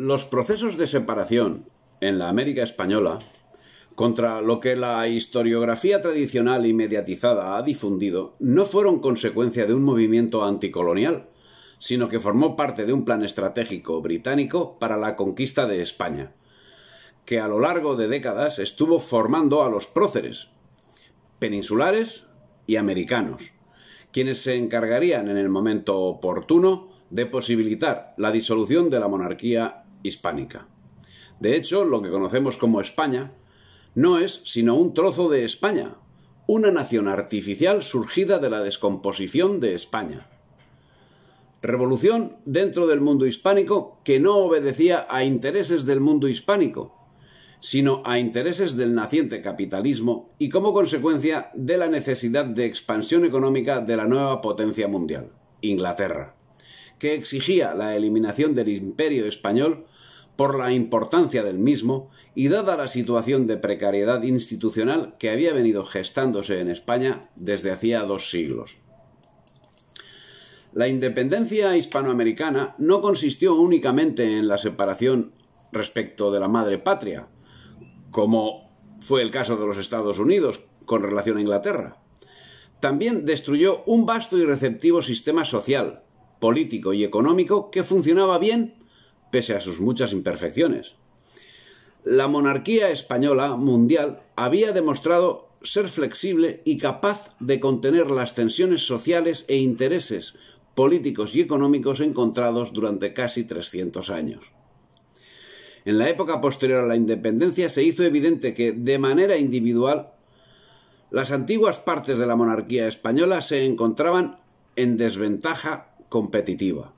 Los procesos de separación en la América española, contra lo que la historiografía tradicional y mediatizada ha difundido, no fueron consecuencia de un movimiento anticolonial, sino que formó parte de un plan estratégico británico para la conquista de España, que a lo largo de décadas estuvo formando a los próceres, peninsulares y americanos, quienes se encargarían en el momento oportuno de posibilitar la disolución de la monarquía hispánica. De hecho, lo que conocemos como España no es sino un trozo de España, una nación artificial surgida de la descomposición de España. Revolución dentro del mundo hispánico que no obedecía a intereses del mundo hispánico, sino a intereses del naciente capitalismo y como consecuencia de la necesidad de expansión económica de la nueva potencia mundial, Inglaterra, que exigía la eliminación del imperio español por la importancia del mismo y dada la situación de precariedad institucional que había venido gestándose en España desde hacía dos siglos. La independencia hispanoamericana no consistió únicamente en la separación respecto de la madre patria, como fue el caso de los Estados Unidos con relación a Inglaterra. También destruyó un vasto y receptivo sistema social, político y económico que funcionaba bien pese a sus muchas imperfecciones. La monarquía española mundial había demostrado ser flexible y capaz de contener las tensiones sociales e intereses políticos y económicos encontrados durante casi 300 años. En la época posterior a la independencia se hizo evidente que, de manera individual, las antiguas partes de la monarquía española se encontraban en desventaja competitiva.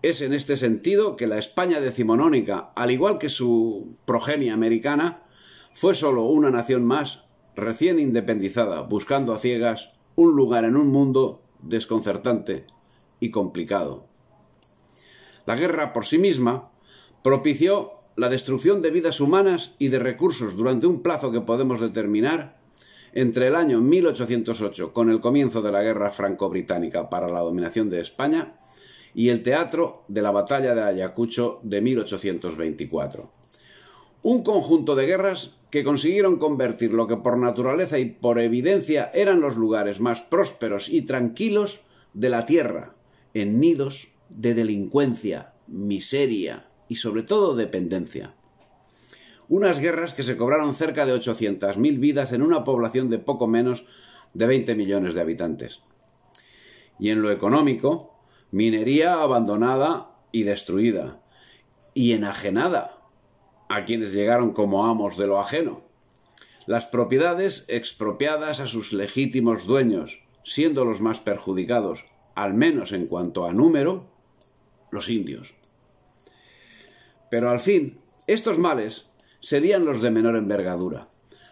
Es en este sentido que la España decimonónica, al igual que su progenie americana, fue solo una nación más recién independizada, buscando a ciegas un lugar en un mundo desconcertante y complicado. La guerra por sí misma propició la destrucción de vidas humanas y de recursos durante un plazo que podemos determinar entre el año 1808, con el comienzo de la guerra franco-británica para la dominación de España, y el teatro de la batalla de Ayacucho de 1824. Un conjunto de guerras que consiguieron convertir lo que por naturaleza y por evidencia eran los lugares más prósperos y tranquilos de la tierra en nidos de delincuencia, miseria y sobre todo dependencia. Unas guerras que se cobraron cerca de 800.000 vidas en una población de poco menos de 20 millones de habitantes. Y en lo económico, minería abandonada y destruida, y enajenada a quienes llegaron como amos de lo ajeno, las propiedades expropiadas a sus legítimos dueños, siendo los más perjudicados, al menos en cuanto a número, los indios. Pero al fin, estos males serían los de menor envergadura.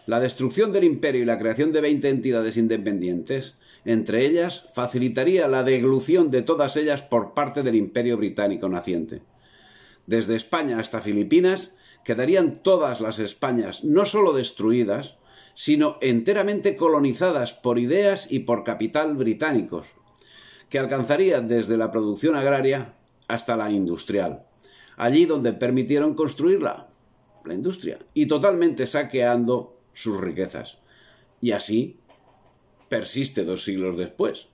La destrucción del imperio y la creación de veinte entidades independientes entre ellas, facilitaría la deglución de todas ellas por parte del imperio británico naciente. Desde España hasta Filipinas, quedarían todas las Españas no sólo destruidas, sino enteramente colonizadas por ideas y por capital británicos, que alcanzaría desde la producción agraria hasta la industrial, allí donde permitieron construirla, la industria, y totalmente saqueando sus riquezas. Y así persiste dos siglos después.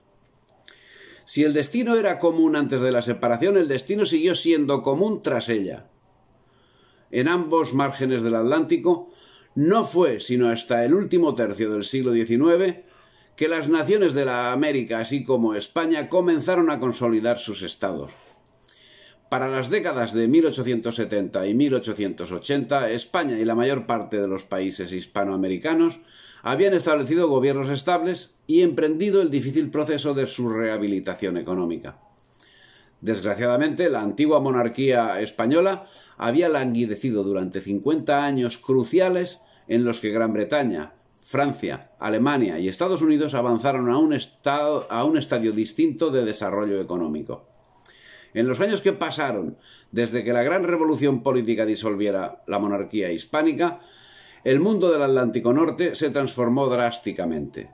Si el destino era común antes de la separación, el destino siguió siendo común tras ella. En ambos márgenes del Atlántico, no fue sino hasta el último tercio del siglo XIX que las naciones de la América, así como España, comenzaron a consolidar sus estados. Para las décadas de 1870 y 1880, España y la mayor parte de los países hispanoamericanos habían establecido gobiernos estables y emprendido el difícil proceso de su rehabilitación económica. Desgraciadamente, la antigua monarquía española había languidecido durante 50 años cruciales en los que Gran Bretaña, Francia, Alemania y Estados Unidos avanzaron a un, estado, a un estadio distinto de desarrollo económico. En los años que pasaron desde que la gran revolución política disolviera la monarquía hispánica, el mundo del Atlántico Norte se transformó drásticamente.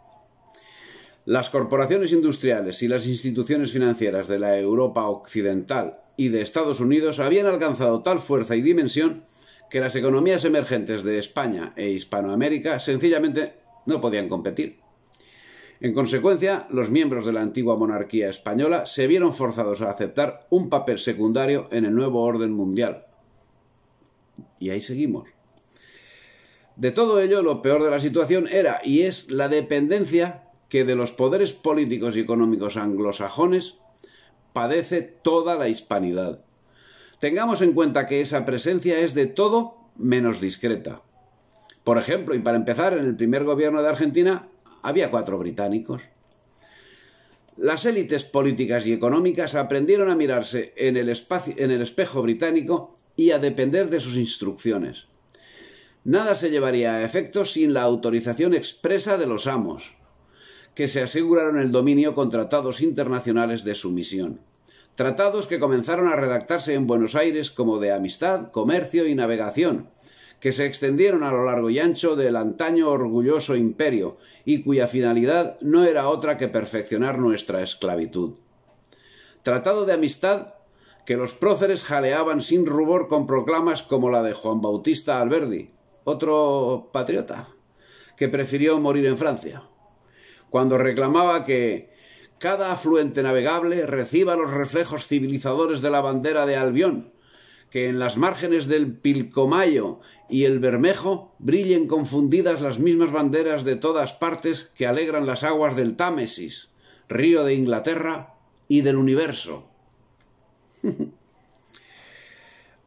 Las corporaciones industriales y las instituciones financieras de la Europa Occidental y de Estados Unidos habían alcanzado tal fuerza y dimensión que las economías emergentes de España e Hispanoamérica sencillamente no podían competir. En consecuencia, los miembros de la antigua monarquía española se vieron forzados a aceptar un papel secundario en el nuevo orden mundial. Y ahí seguimos. De todo ello, lo peor de la situación era y es la dependencia que de los poderes políticos y económicos anglosajones padece toda la hispanidad. Tengamos en cuenta que esa presencia es de todo menos discreta. Por ejemplo, y para empezar, en el primer gobierno de Argentina había cuatro británicos. Las élites políticas y económicas aprendieron a mirarse en el, espejo británico y a depender de sus instrucciones. Nada se llevaría a efecto sin la autorización expresa de los amos, que se aseguraron el dominio con tratados internacionales de sumisión. Tratados que comenzaron a redactarse en Buenos Aires como de amistad, comercio y navegación, que se extendieron a lo largo y ancho del antaño orgulloso imperio, y cuya finalidad no era otra que perfeccionar nuestra esclavitud. Tratado de amistad que los próceres jaleaban sin rubor con proclamas como la de Juan Bautista Alberdi, otro patriota, que prefirió morir en Francia, cuando reclamaba que cada afluente navegable reciba los reflejos civilizadores de la bandera de Albión, que en las márgenes del Pilcomayo y el Bermejo brillen confundidas las mismas banderas de todas partes que alegran las aguas del Támesis, río de Inglaterra y del universo.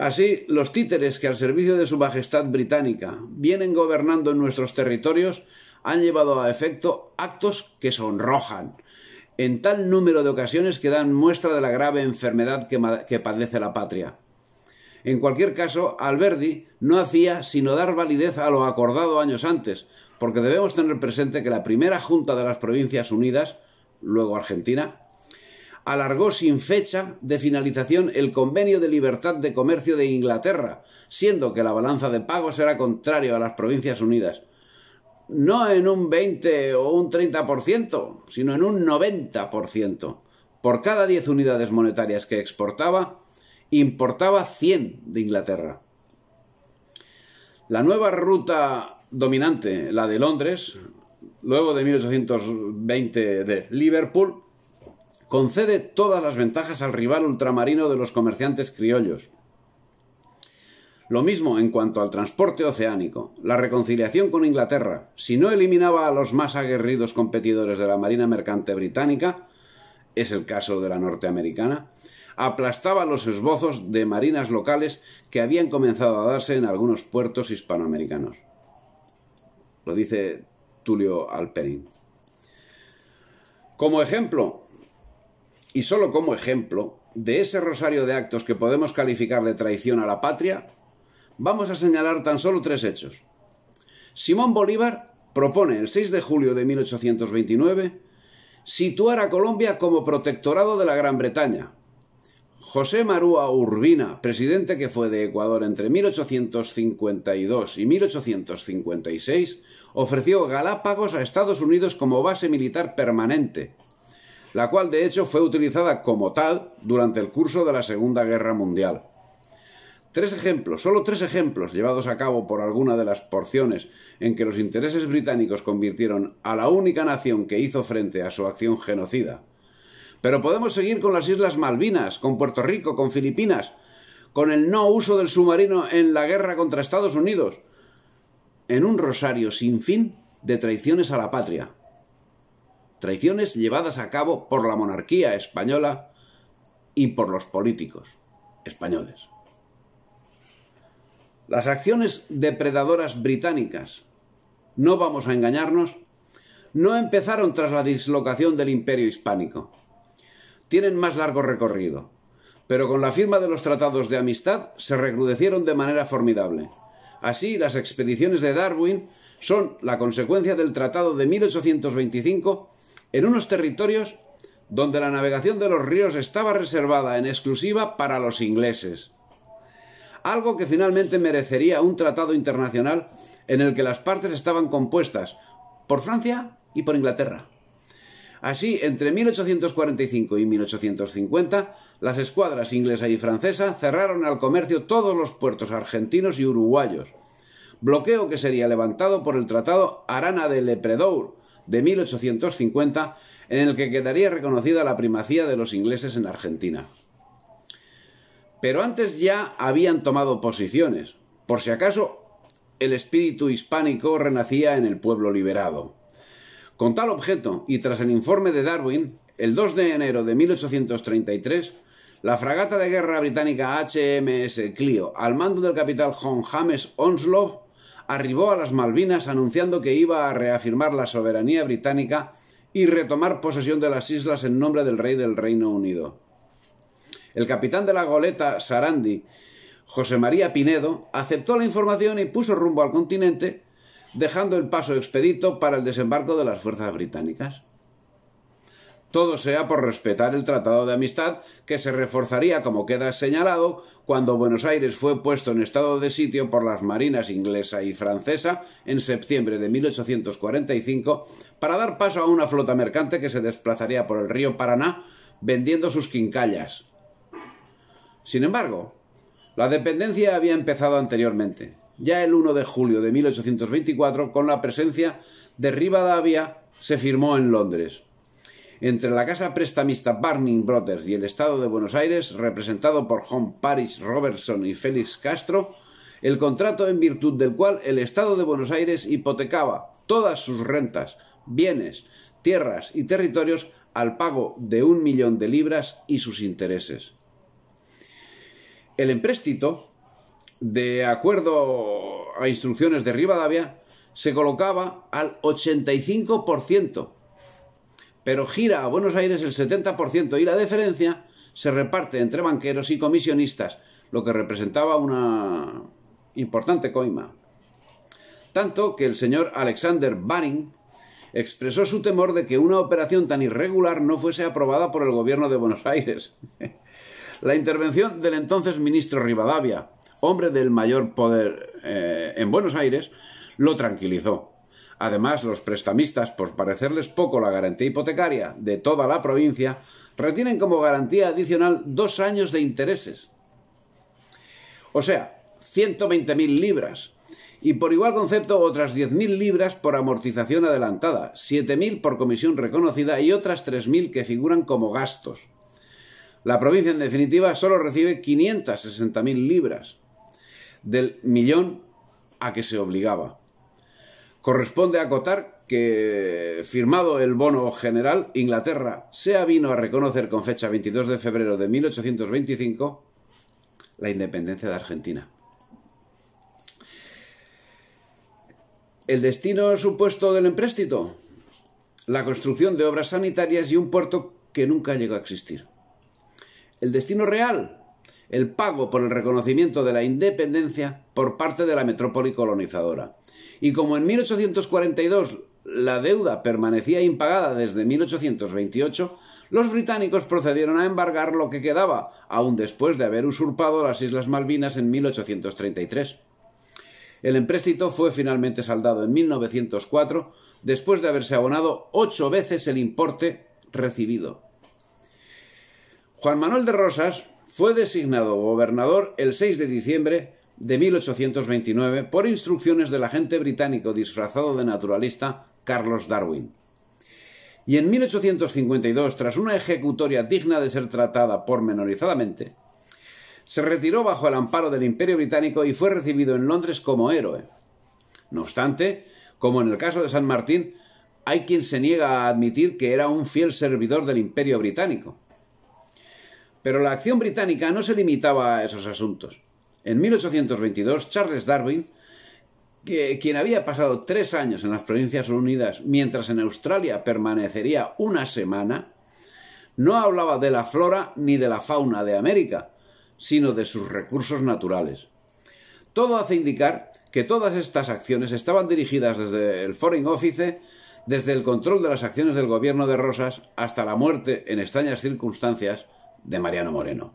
Así, los títeres que al servicio de Su Majestad Británica vienen gobernando en nuestros territorios han llevado a efecto actos que sonrojan, en tal número de ocasiones que dan muestra de la grave enfermedad que, padece la patria. En cualquier caso, Alberdi no hacía sino dar validez a lo acordado años antes, porque debemos tener presente que la primera Junta de las Provincias Unidas, luego Argentina, alargó sin fecha de finalización el Convenio de Libertad de Comercio de Inglaterra, siendo que la balanza de pagos era contrario a las Provincias Unidas. No en un 20 o un 30%, sino en un 90%. Por cada 10 unidades monetarias que exportaba, importaba 100 de Inglaterra. La nueva ruta dominante, la de Londres, luego de 1820 de Liverpool, concede todas las ventajas al rival ultramarino de los comerciantes criollos. Lo mismo en cuanto al transporte oceánico. La reconciliación con Inglaterra, si no eliminaba a los más aguerridos competidores de la Marina Mercante Británica, es el caso de la norteamericana, aplastaba los esbozos de marinas locales que habían comenzado a darse en algunos puertos hispanoamericanos. Lo dice Tulio Alperín. Como ejemplo, y solo como ejemplo de ese rosario de actos que podemos calificar de traición a la patria, vamos a señalar tan solo tres hechos. Simón Bolívar propone el 6 de julio de 1829 situar a Colombia como protectorado de la Gran Bretaña. José Marúa Urbina, presidente que fue de Ecuador entre 1852 y 1856, ofreció Galápagos a Estados Unidos como base militar permanente, la cual de hecho fue utilizada como tal durante el curso de la Segunda Guerra Mundial. Tres ejemplos, solo tres ejemplos llevados a cabo por alguna de las porciones en que los intereses británicos convirtieron a la única nación que hizo frente a su acción genocida. Pero podemos seguir con las Islas Malvinas, con Puerto Rico, con Filipinas, con el no uso del submarino en la guerra contra Estados Unidos, en un rosario sin fin de traiciones a la patria traiciones llevadas a cabo por la monarquía española y por los políticos españoles. Las acciones depredadoras británicas, no vamos a engañarnos, no empezaron tras la dislocación del imperio hispánico. Tienen más largo recorrido, pero con la firma de los tratados de amistad se recrudecieron de manera formidable. Así, las expediciones de Darwin son la consecuencia del Tratado de 1825 en unos territorios donde la navegación de los ríos estaba reservada en exclusiva para los ingleses. Algo que finalmente merecería un tratado internacional en el que las partes estaban compuestas por Francia y por Inglaterra. Así, entre 1845 y 1850, las escuadras inglesa y francesa cerraron al comercio todos los puertos argentinos y uruguayos, bloqueo que sería levantado por el Tratado Arana de Lepredour, de 1850 en el que quedaría reconocida la primacía de los ingleses en Argentina. Pero antes ya habían tomado posiciones, por si acaso el espíritu hispánico renacía en el pueblo liberado. Con tal objeto, y tras el informe de Darwin, el 2 de enero de 1833, la fragata de guerra británica HMS Clio, al mando del capitán John James Onslow, arribó a las Malvinas anunciando que iba a reafirmar la soberanía británica y retomar posesión de las islas en nombre del rey del Reino Unido. El capitán de la goleta Sarandi, José María Pinedo, aceptó la información y puso rumbo al continente, dejando el paso expedito para el desembarco de las fuerzas británicas. Todo sea por respetar el Tratado de Amistad, que se reforzaría, como queda señalado, cuando Buenos Aires fue puesto en estado de sitio por las marinas inglesa y francesa en septiembre de 1845 para dar paso a una flota mercante que se desplazaría por el río Paraná vendiendo sus quincallas. Sin embargo, la dependencia había empezado anteriormente, ya el 1 de julio de 1824, con la presencia de Rivadavia, se firmó en Londres entre la casa prestamista Barney Brothers y el Estado de Buenos Aires, representado por John Paris Robertson y Félix Castro, el contrato en virtud del cual el Estado de Buenos Aires hipotecaba todas sus rentas, bienes, tierras y territorios al pago de un millón de libras y sus intereses. El empréstito, de acuerdo a instrucciones de Rivadavia, se colocaba al 85% pero gira a Buenos Aires el 70% y la deferencia se reparte entre banqueros y comisionistas, lo que representaba una importante coima. Tanto que el señor Alexander Baring expresó su temor de que una operación tan irregular no fuese aprobada por el gobierno de Buenos Aires. la intervención del entonces ministro Rivadavia, hombre del mayor poder eh, en Buenos Aires, lo tranquilizó Además, los prestamistas, por parecerles poco la garantía hipotecaria de toda la provincia, retienen como garantía adicional dos años de intereses. O sea, 120.000 libras. Y por igual concepto, otras 10.000 libras por amortización adelantada, 7.000 por comisión reconocida y otras 3.000 que figuran como gastos. La provincia, en definitiva, solo recibe 560.000 libras del millón a que se obligaba. Corresponde acotar que, firmado el bono general, Inglaterra se vino a reconocer con fecha 22 de febrero de 1825 la independencia de Argentina. El destino supuesto del empréstito, la construcción de obras sanitarias y un puerto que nunca llegó a existir. El destino real, el pago por el reconocimiento de la independencia por parte de la metrópoli colonizadora. Y como en 1842 la deuda permanecía impagada desde 1828, los británicos procedieron a embargar lo que quedaba, aun después de haber usurpado las Islas Malvinas en 1833. El empréstito fue finalmente saldado en 1904, después de haberse abonado ocho veces el importe recibido. Juan Manuel de Rosas fue designado gobernador el 6 de diciembre de 1829 por instrucciones del agente británico disfrazado de naturalista Carlos Darwin. Y en 1852, tras una ejecutoria digna de ser tratada pormenorizadamente, se retiró bajo el amparo del Imperio Británico y fue recibido en Londres como héroe. No obstante, como en el caso de San Martín, hay quien se niega a admitir que era un fiel servidor del Imperio Británico. Pero la acción británica no se limitaba a esos asuntos. En 1822, Charles Darwin, que, quien había pasado tres años en las Provincias Unidas, mientras en Australia permanecería una semana, no hablaba de la flora ni de la fauna de América, sino de sus recursos naturales. Todo hace indicar que todas estas acciones estaban dirigidas desde el Foreign Office, desde el control de las acciones del gobierno de Rosas hasta la muerte en extrañas circunstancias de Mariano Moreno.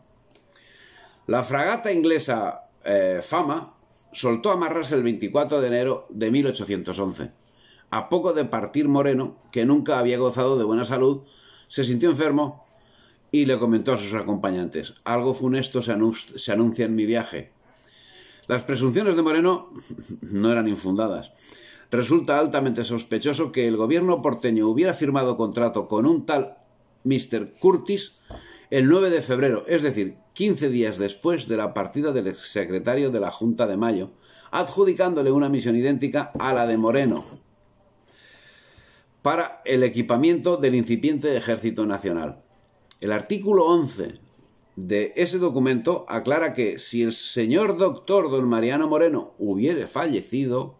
La fragata inglesa eh, Fama soltó amarrarse el 24 de enero de 1811. A poco de partir Moreno, que nunca había gozado de buena salud, se sintió enfermo y le comentó a sus acompañantes, algo funesto se, se anuncia en mi viaje. Las presunciones de Moreno no eran infundadas. Resulta altamente sospechoso que el gobierno porteño hubiera firmado contrato con un tal Mr. Curtis el 9 de febrero, es decir, 15 días después de la partida del exsecretario de la Junta de Mayo, adjudicándole una misión idéntica a la de Moreno para el equipamiento del incipiente Ejército Nacional. El artículo 11 de ese documento aclara que si el señor doctor don Mariano Moreno hubiere fallecido,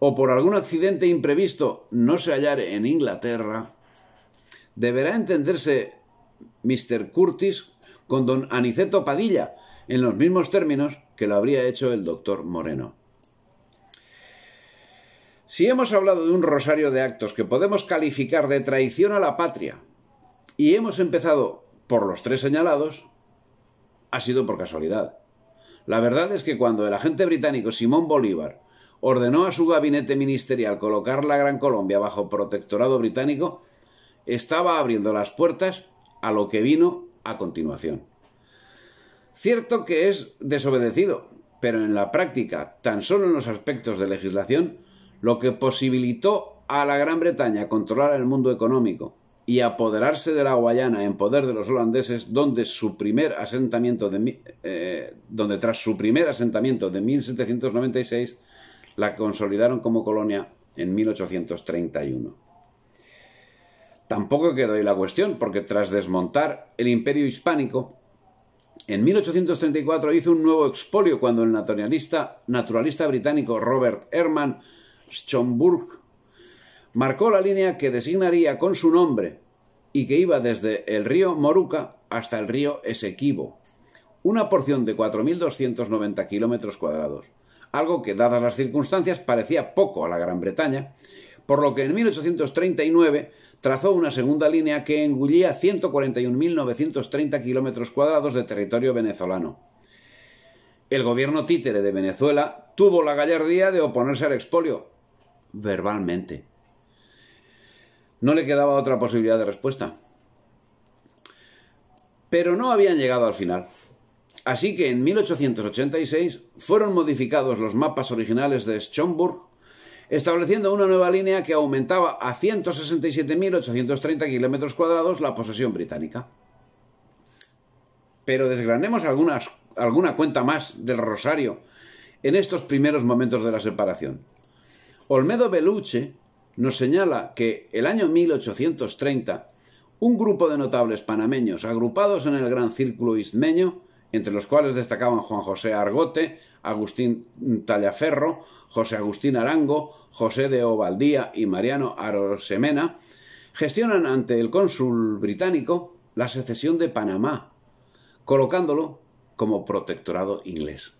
o por algún accidente imprevisto no se hallare en Inglaterra, deberá entenderse Mr. Curtis con don Aniceto Padilla, en los mismos términos que lo habría hecho el doctor Moreno. Si hemos hablado de un rosario de actos que podemos calificar de traición a la patria, y hemos empezado por los tres señalados, ha sido por casualidad. La verdad es que cuando el agente británico Simón Bolívar ordenó a su gabinete ministerial colocar la Gran Colombia bajo protectorado británico, estaba abriendo las puertas a lo que vino a continuación. Cierto que es desobedecido, pero en la práctica, tan solo en los aspectos de legislación, lo que posibilitó a la Gran Bretaña controlar el mundo económico y apoderarse de la Guayana en poder de los holandeses, donde su primer asentamiento de, eh, donde tras su primer asentamiento de 1796 la consolidaron como colonia en 1831 tampoco quedó ahí la cuestión, porque tras desmontar el imperio hispánico, en 1834 hizo un nuevo expolio cuando el naturalista, naturalista británico Robert Herman Schomburg marcó la línea que designaría con su nombre y que iba desde el río Moruca hasta el río Esequibo, una porción de 4.290 kilómetros cuadrados, algo que, dadas las circunstancias, parecía poco a la Gran Bretaña por lo que en 1839 trazó una segunda línea que engullía 141.930 kilómetros cuadrados de territorio venezolano. El gobierno títere de Venezuela tuvo la gallardía de oponerse al expolio, verbalmente. No le quedaba otra posibilidad de respuesta. Pero no habían llegado al final. Así que en 1886 fueron modificados los mapas originales de Schomburg estableciendo una nueva línea que aumentaba a 167.830 kilómetros cuadrados la posesión británica. Pero desgranemos algunas, alguna cuenta más del Rosario en estos primeros momentos de la separación. Olmedo Beluche nos señala que el año 1830 un grupo de notables panameños agrupados en el Gran Círculo Ismeño entre los cuales destacaban Juan José Argote, Agustín Tallaferro, José Agustín Arango, José de Ovaldía y Mariano Arosemena, gestionan ante el cónsul británico la secesión de Panamá, colocándolo como protectorado inglés.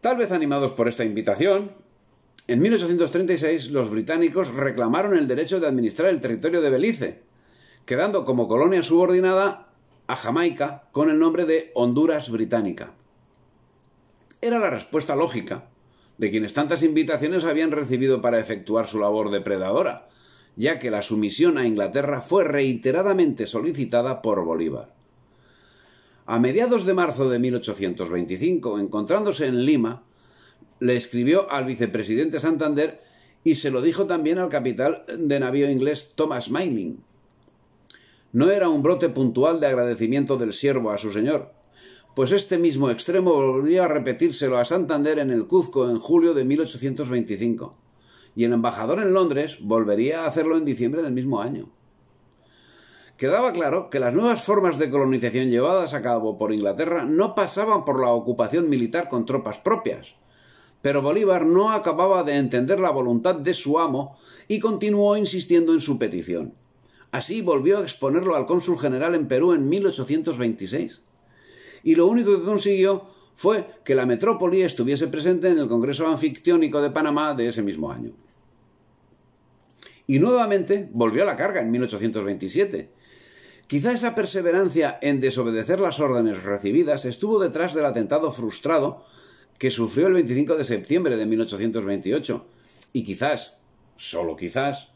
Tal vez animados por esta invitación, en 1836 los británicos reclamaron el derecho de administrar el territorio de Belice, quedando como colonia subordinada a Jamaica con el nombre de Honduras Británica. Era la respuesta lógica de quienes tantas invitaciones habían recibido para efectuar su labor depredadora, ya que la sumisión a Inglaterra fue reiteradamente solicitada por Bolívar. A mediados de marzo de 1825, encontrándose en Lima, le escribió al vicepresidente Santander y se lo dijo también al capitán de navío inglés Thomas Myling, no era un brote puntual de agradecimiento del siervo a su señor, pues este mismo extremo volvía a repetírselo a Santander en el Cuzco en julio de 1825, y el embajador en Londres volvería a hacerlo en diciembre del mismo año. Quedaba claro que las nuevas formas de colonización llevadas a cabo por Inglaterra no pasaban por la ocupación militar con tropas propias, pero Bolívar no acababa de entender la voluntad de su amo y continuó insistiendo en su petición. Así volvió a exponerlo al cónsul general en Perú en 1826. Y lo único que consiguió fue que la metrópoli estuviese presente en el Congreso Anfictiónico de Panamá de ese mismo año. Y nuevamente volvió a la carga en 1827. Quizá esa perseverancia en desobedecer las órdenes recibidas estuvo detrás del atentado frustrado que sufrió el 25 de septiembre de 1828. Y quizás, solo quizás,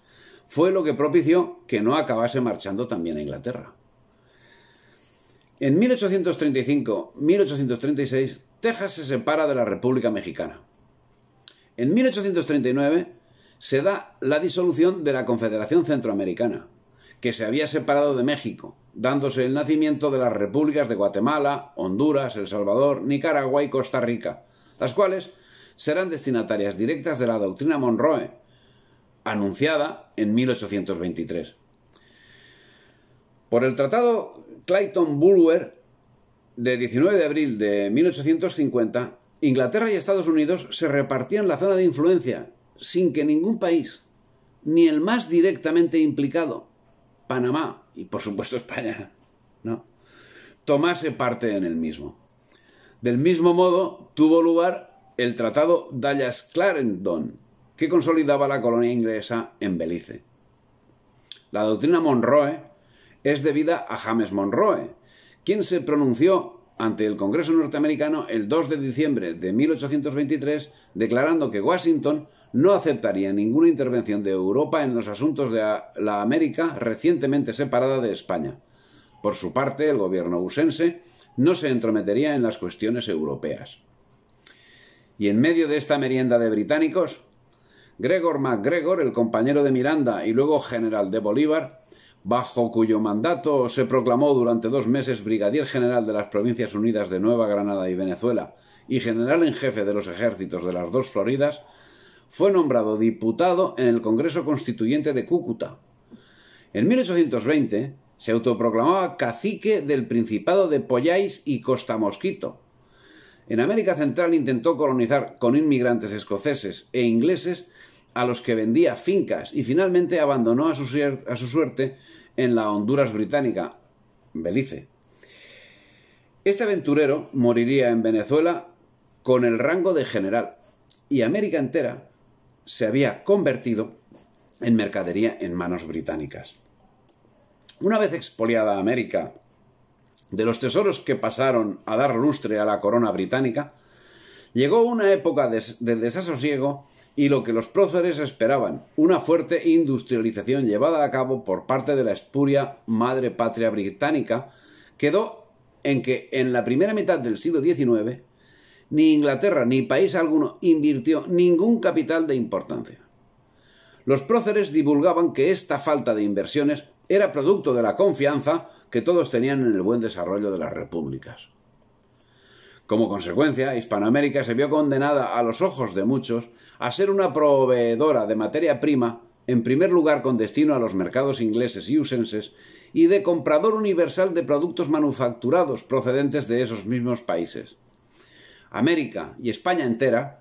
fue lo que propició que no acabase marchando también a Inglaterra. En 1835-1836, Texas se separa de la República Mexicana. En 1839 se da la disolución de la Confederación Centroamericana, que se había separado de México, dándose el nacimiento de las repúblicas de Guatemala, Honduras, El Salvador, Nicaragua y Costa Rica, las cuales serán destinatarias directas de la doctrina Monroe, anunciada en 1823. Por el tratado Clayton Bulwer de 19 de abril de 1850, Inglaterra y Estados Unidos se repartían la zona de influencia sin que ningún país, ni el más directamente implicado, Panamá y por supuesto España, ¿no? tomase parte en el mismo. Del mismo modo tuvo lugar el Tratado Dallas-Clarendon que consolidaba la colonia inglesa en Belice. La doctrina Monroe es debida a James Monroe, quien se pronunció ante el Congreso norteamericano el 2 de diciembre de 1823 declarando que Washington no aceptaría ninguna intervención de Europa en los asuntos de la América recientemente separada de España. Por su parte, el gobierno usense no se entrometería en las cuestiones europeas. Y en medio de esta merienda de británicos, Gregor MacGregor, el compañero de Miranda y luego general de Bolívar, bajo cuyo mandato se proclamó durante dos meses brigadier general de las Provincias Unidas de Nueva Granada y Venezuela y general en jefe de los ejércitos de las dos Floridas, fue nombrado diputado en el Congreso Constituyente de Cúcuta. En 1820 se autoproclamaba cacique del Principado de Polláis y Costa Mosquito. En América Central intentó colonizar con inmigrantes escoceses e ingleses a los que vendía fincas y finalmente abandonó a su, suerte en la Honduras británica, Belice. Este aventurero moriría en Venezuela con el rango de general y América entera se había convertido en mercadería en manos británicas. Una vez expoliada América de los tesoros que pasaron a dar lustre a la corona británica, llegó una época de, desasosiego y lo que los próceres esperaban, una fuerte industrialización llevada a cabo por parte de la espuria madre patria británica, quedó en que en la primera mitad del siglo XIX ni Inglaterra ni país alguno invirtió ningún capital de importancia. Los próceres divulgaban que esta falta de inversiones era producto de la confianza que todos tenían en el buen desarrollo de las repúblicas. Como consecuencia, Hispanoamérica se vio condenada a los ojos de muchos a ser una proveedora de materia prima, en primer lugar con destino a los mercados ingleses y usenses, y de comprador universal de productos manufacturados procedentes de esos mismos países. América y España entera,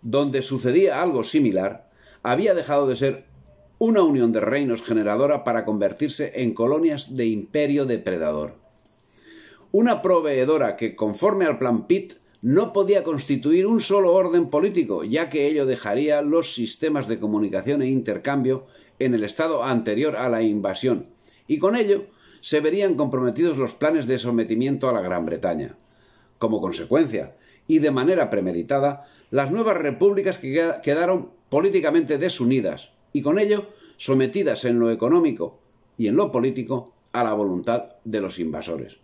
donde sucedía algo similar, había dejado de ser una unión de reinos generadora para convertirse en colonias de imperio depredador una proveedora que, conforme al plan Pitt, no podía constituir un solo orden político, ya que ello dejaría los sistemas de comunicación e intercambio en el estado anterior a la invasión, y con ello se verían comprometidos los planes de sometimiento a la Gran Bretaña. Como consecuencia, y de manera premeditada, las nuevas repúblicas quedaron políticamente desunidas, y con ello sometidas en lo económico y en lo político a la voluntad de los invasores.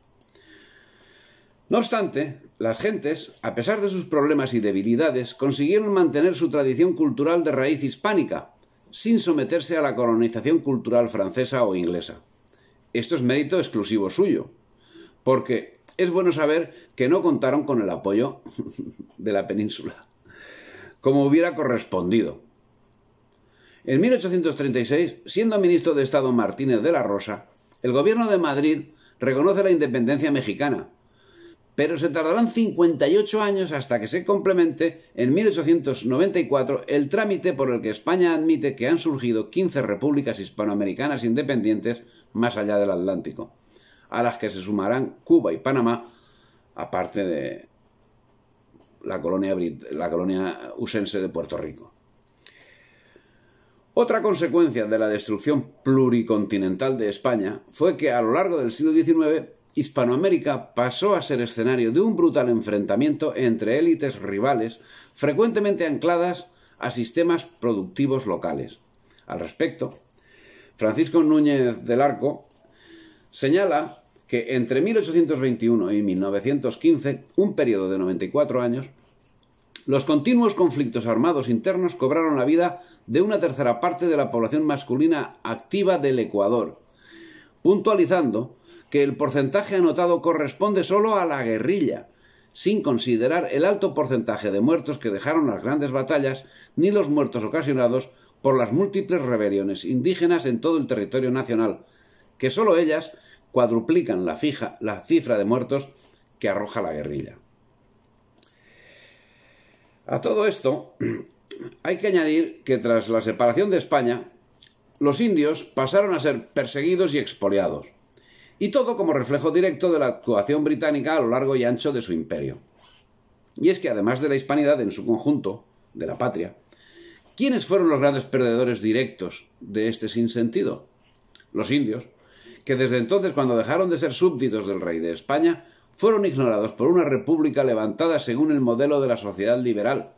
No obstante, las gentes, a pesar de sus problemas y debilidades, consiguieron mantener su tradición cultural de raíz hispánica, sin someterse a la colonización cultural francesa o inglesa. Esto es mérito exclusivo suyo, porque es bueno saber que no contaron con el apoyo de la península, como hubiera correspondido. En 1836, siendo ministro de Estado Martínez de la Rosa, el gobierno de Madrid reconoce la independencia mexicana, pero se tardarán 58 años hasta que se complemente en 1894 el trámite por el que España admite que han surgido 15 repúblicas hispanoamericanas independientes más allá del Atlántico, a las que se sumarán Cuba y Panamá, aparte de la colonia, la colonia usense de Puerto Rico. Otra consecuencia de la destrucción pluricontinental de España fue que a lo largo del siglo XIX Hispanoamérica pasó a ser escenario de un brutal enfrentamiento entre élites rivales, frecuentemente ancladas a sistemas productivos locales. Al respecto, Francisco Núñez del Arco señala que entre 1821 y 1915, un periodo de 94 años, los continuos conflictos armados internos cobraron la vida de una tercera parte de la población masculina activa del Ecuador, puntualizando que el porcentaje anotado corresponde solo a la guerrilla, sin considerar el alto porcentaje de muertos que dejaron las grandes batallas ni los muertos ocasionados por las múltiples rebeliones indígenas en todo el territorio nacional, que solo ellas cuadruplican la, fija, la cifra de muertos que arroja la guerrilla. A todo esto, hay que añadir que tras la separación de España, los indios pasaron a ser perseguidos y expoliados y todo como reflejo directo de la actuación británica a lo largo y ancho de su imperio. Y es que además de la hispanidad en su conjunto, de la patria, ¿quiénes fueron los grandes perdedores directos de este sinsentido? Los indios, que desde entonces cuando dejaron de ser súbditos del rey de España, fueron ignorados por una república levantada según el modelo de la sociedad liberal.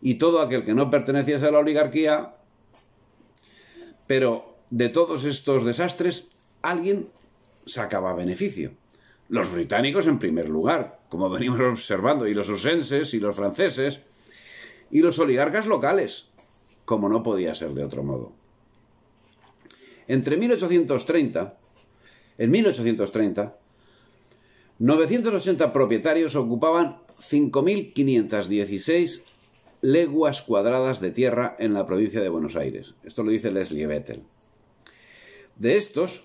Y todo aquel que no perteneciese a la oligarquía... Pero de todos estos desastres, alguien sacaba beneficio. Los británicos en primer lugar, como venimos observando, y los usenses y los franceses, y los oligarcas locales, como no podía ser de otro modo. Entre 1830, en 1830, 980 propietarios ocupaban 5.516 leguas cuadradas de tierra en la provincia de Buenos Aires. Esto lo dice Leslie Vettel... De estos,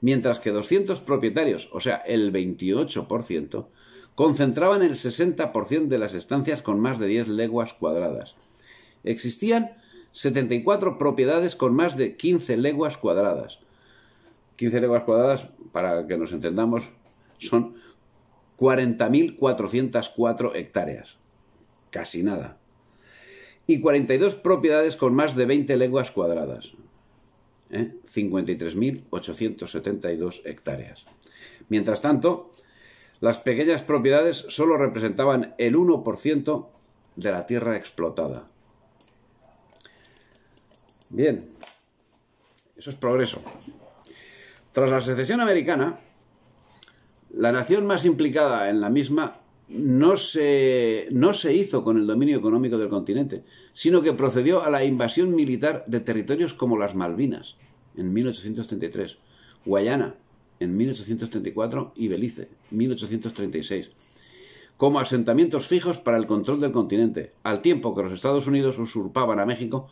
mientras que 200 propietarios, o sea, el 28%, concentraban el 60% de las estancias con más de 10 leguas cuadradas. Existían 74 propiedades con más de 15 leguas cuadradas. 15 leguas cuadradas, para que nos entendamos, son 40.404 hectáreas. Casi nada. Y 42 propiedades con más de 20 leguas cuadradas. 53.872 ¿eh? hectáreas. Mientras tanto, las pequeñas propiedades solo representaban el 1% de la tierra explotada. Bien, eso es progreso. Tras la secesión americana, la nación más implicada en la misma no se, no se hizo con el dominio económico del continente, sino que procedió a la invasión militar de territorios como las Malvinas en 1833, Guayana en 1834 y Belice en 1836, como asentamientos fijos para el control del continente, al tiempo que los Estados Unidos usurpaban a México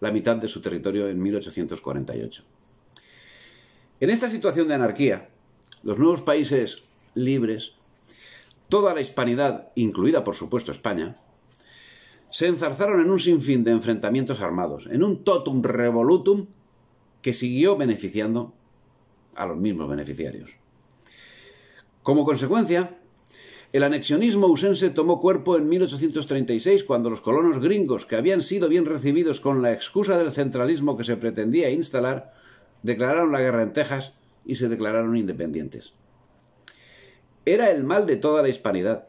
la mitad de su territorio en 1848. En esta situación de anarquía, los nuevos países libres toda la hispanidad, incluida por supuesto España, se enzarzaron en un sinfín de enfrentamientos armados, en un totum revolutum que siguió beneficiando a los mismos beneficiarios. Como consecuencia, el anexionismo usense tomó cuerpo en 1836 cuando los colonos gringos, que habían sido bien recibidos con la excusa del centralismo que se pretendía instalar, declararon la guerra en Texas y se declararon independientes era el mal de toda la hispanidad,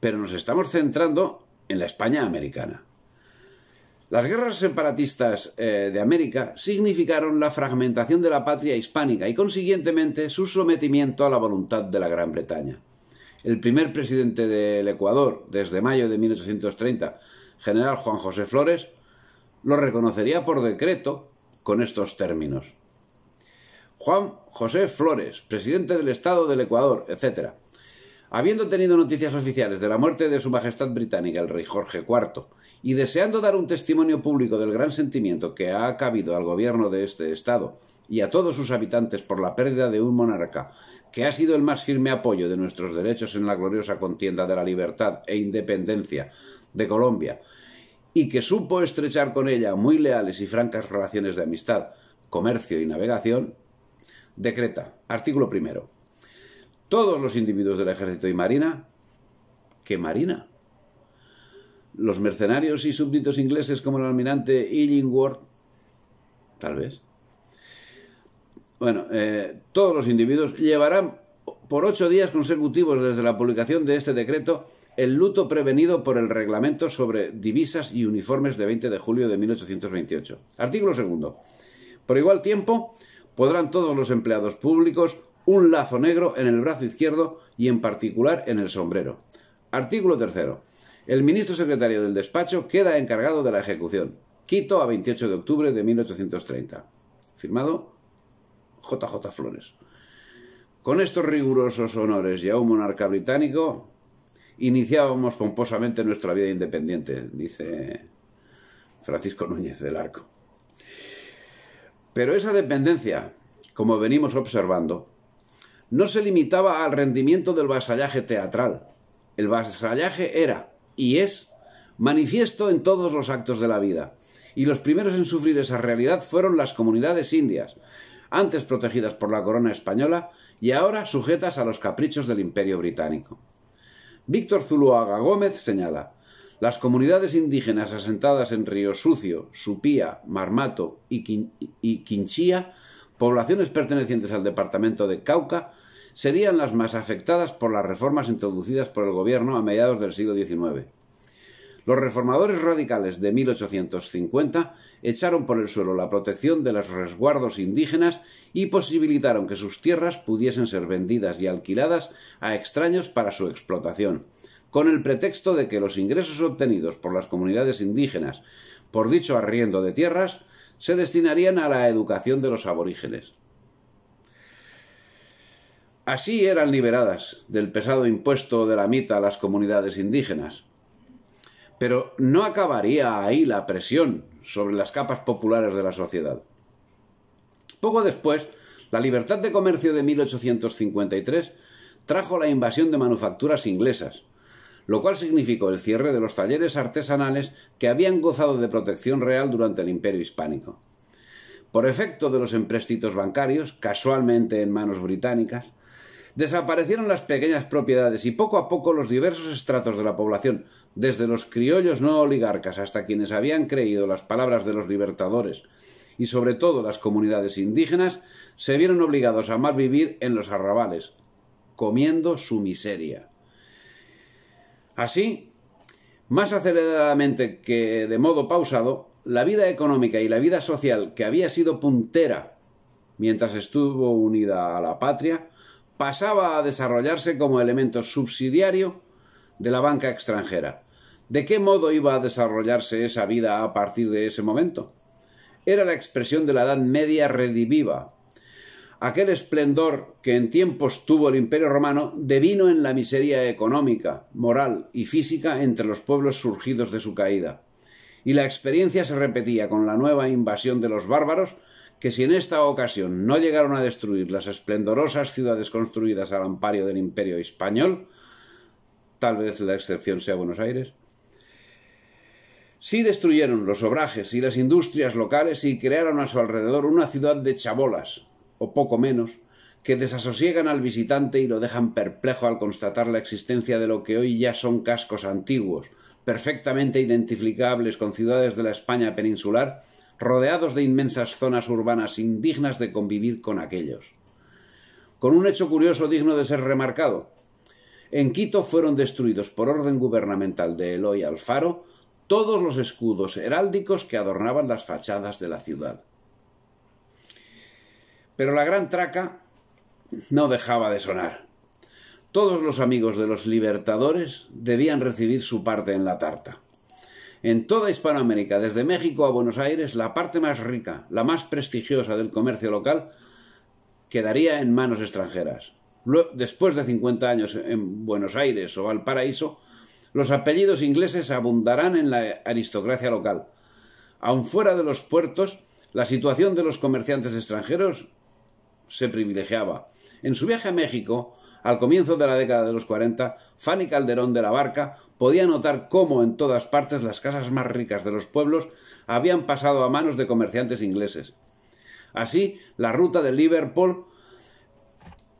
pero nos estamos centrando en la España americana. Las guerras separatistas eh, de América significaron la fragmentación de la patria hispánica y consiguientemente su sometimiento a la voluntad de la Gran Bretaña. El primer presidente del Ecuador desde mayo de 1830, general Juan José Flores, lo reconocería por decreto con estos términos. Juan José Flores, presidente del Estado del Ecuador, etc. Habiendo tenido noticias oficiales de la muerte de Su Majestad Británica, el rey Jorge IV, y deseando dar un testimonio público del gran sentimiento que ha cabido al gobierno de este Estado y a todos sus habitantes por la pérdida de un monarca que ha sido el más firme apoyo de nuestros derechos en la gloriosa contienda de la libertad e independencia de Colombia, y que supo estrechar con ella muy leales y francas relaciones de amistad, comercio y navegación, Decreta, artículo primero. Todos los individuos del ejército y marina. ¿Qué marina? Los mercenarios y súbditos ingleses como el almirante Illingworth. Tal vez. Bueno, eh, todos los individuos llevarán por ocho días consecutivos desde la publicación de este decreto el luto prevenido por el reglamento sobre divisas y uniformes de 20 de julio de 1828. Artículo segundo. Por igual tiempo, podrán todos los empleados públicos un lazo negro en el brazo izquierdo y en particular en el sombrero. Artículo tercero. El ministro secretario del despacho queda encargado de la ejecución. Quito a 28 de octubre de 1830. Firmado JJ Flores. Con estos rigurosos honores y a un monarca británico, iniciábamos pomposamente nuestra vida independiente, dice Francisco Núñez del Arco. Pero esa dependencia, como venimos observando, no se limitaba al rendimiento del vasallaje teatral. El vasallaje era y es manifiesto en todos los actos de la vida, y los primeros en sufrir esa realidad fueron las comunidades indias, antes protegidas por la corona española y ahora sujetas a los caprichos del imperio británico. Víctor Zuluaga Gómez señala las comunidades indígenas asentadas en Río Sucio, Supía, Marmato y, Quinchía, poblaciones pertenecientes al departamento de Cauca, serían las más afectadas por las reformas introducidas por el gobierno a mediados del siglo XIX. Los reformadores radicales de 1850 echaron por el suelo la protección de los resguardos indígenas y posibilitaron que sus tierras pudiesen ser vendidas y alquiladas a extraños para su explotación, con el pretexto de que los ingresos obtenidos por las comunidades indígenas por dicho arriendo de tierras se destinarían a la educación de los aborígenes. Así eran liberadas del pesado impuesto de la mita a las comunidades indígenas. Pero no acabaría ahí la presión sobre las capas populares de la sociedad. Poco después, la libertad de comercio de 1853 trajo la invasión de manufacturas inglesas, lo cual significó el cierre de los talleres artesanales que habían gozado de protección real durante el imperio hispánico. Por efecto de los empréstitos bancarios, casualmente en manos británicas, desaparecieron las pequeñas propiedades y poco a poco los diversos estratos de la población, desde los criollos no oligarcas hasta quienes habían creído las palabras de los libertadores, y sobre todo las comunidades indígenas, se vieron obligados a malvivir en los arrabales, comiendo su miseria. Así, más aceleradamente que de modo pausado, la vida económica y la vida social que había sido puntera mientras estuvo unida a la patria, pasaba a desarrollarse como elemento subsidiario de la banca extranjera. ¿De qué modo iba a desarrollarse esa vida a partir de ese momento? Era la expresión de la Edad Media rediviva, aquel esplendor que en tiempos tuvo el imperio romano devino en la miseria económica, moral y física entre los pueblos surgidos de su caída. Y la experiencia se repetía con la nueva invasión de los bárbaros, que si en esta ocasión no llegaron a destruir las esplendorosas ciudades construidas al amparo del imperio español, tal vez la excepción sea Buenos Aires, sí destruyeron los obrajes y las industrias locales y crearon a su alrededor una ciudad de chabolas, o poco menos, que desasosiegan al visitante y lo dejan perplejo al constatar la existencia de lo que hoy ya son cascos antiguos, perfectamente identificables con ciudades de la España peninsular, rodeados de inmensas zonas urbanas indignas de convivir con aquellos. Con un hecho curioso digno de ser remarcado. En Quito fueron destruidos por orden gubernamental de Eloy Alfaro todos los escudos heráldicos que adornaban las fachadas de la ciudad. Pero la gran traca no dejaba de sonar. Todos los amigos de los libertadores debían recibir su parte en la tarta. En toda Hispanoamérica, desde México a Buenos Aires, la parte más rica, la más prestigiosa del comercio local, quedaría en manos extranjeras. Después de 50 años en Buenos Aires o Valparaíso, los apellidos ingleses abundarán en la aristocracia local. Aun fuera de los puertos, la situación de los comerciantes extranjeros se privilegiaba. En su viaje a México, al comienzo de la década de los 40, Fanny Calderón de la Barca podía notar cómo en todas partes las casas más ricas de los pueblos habían pasado a manos de comerciantes ingleses. Así, la ruta de Liverpool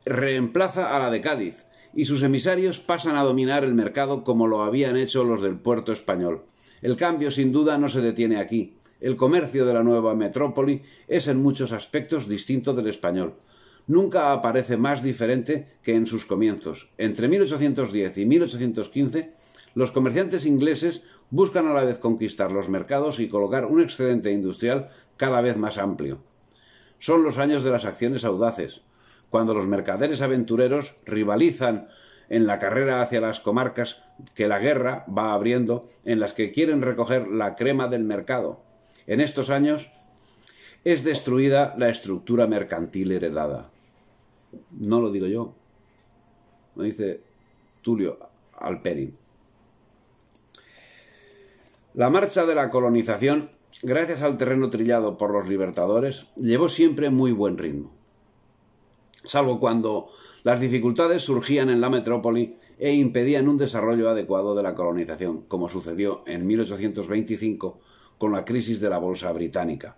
reemplaza a la de Cádiz, y sus emisarios pasan a dominar el mercado como lo habían hecho los del puerto español. El cambio, sin duda, no se detiene aquí el comercio de la nueva metrópoli es en muchos aspectos distinto del español. Nunca aparece más diferente que en sus comienzos. Entre 1810 y 1815, los comerciantes ingleses buscan a la vez conquistar los mercados y colocar un excedente industrial cada vez más amplio. Son los años de las acciones audaces, cuando los mercaderes aventureros rivalizan en la carrera hacia las comarcas que la guerra va abriendo en las que quieren recoger la crema del mercado. En estos años es destruida la estructura mercantil heredada. No lo digo yo, lo dice Tulio Alperin. La marcha de la colonización, gracias al terreno trillado por los libertadores, llevó siempre muy buen ritmo. Salvo cuando las dificultades surgían en la metrópoli e impedían un desarrollo adecuado de la colonización, como sucedió en 1825 con la crisis de la bolsa británica.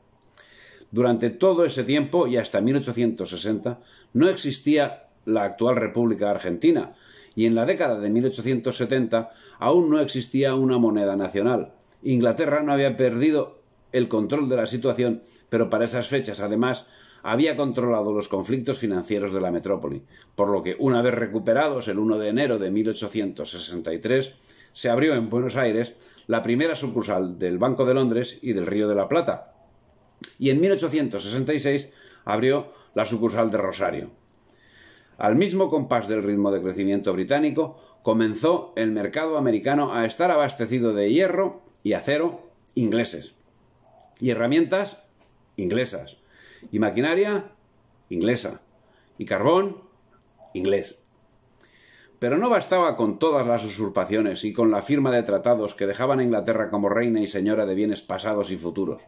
Durante todo ese tiempo y hasta 1860 no existía la actual República Argentina y en la década de 1870 aún no existía una moneda nacional. Inglaterra no había perdido el control de la situación, pero para esas fechas además había controlado los conflictos financieros de la metrópoli, por lo que una vez recuperados el 1 de enero de 1863 se abrió en Buenos Aires la primera sucursal del Banco de Londres y del Río de la Plata. Y en 1866 abrió la sucursal de Rosario. Al mismo compás del ritmo de crecimiento británico, comenzó el mercado americano a estar abastecido de hierro y acero ingleses, y herramientas inglesas, y maquinaria inglesa, y carbón inglés. Pero no bastaba con todas las usurpaciones y con la firma de tratados que dejaban a Inglaterra como reina y señora de bienes pasados y futuros.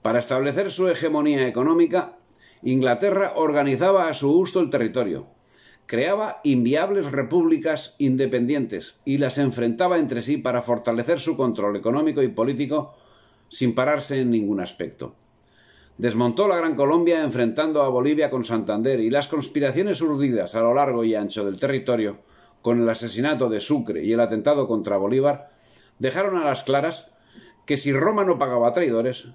Para establecer su hegemonía económica, Inglaterra organizaba a su gusto el territorio, creaba inviables repúblicas independientes y las enfrentaba entre sí para fortalecer su control económico y político sin pararse en ningún aspecto. Desmontó la Gran Colombia enfrentando a Bolivia con Santander y las conspiraciones urdidas a lo largo y ancho del territorio, con el asesinato de Sucre y el atentado contra Bolívar, dejaron a las claras que si Roma no pagaba traidores,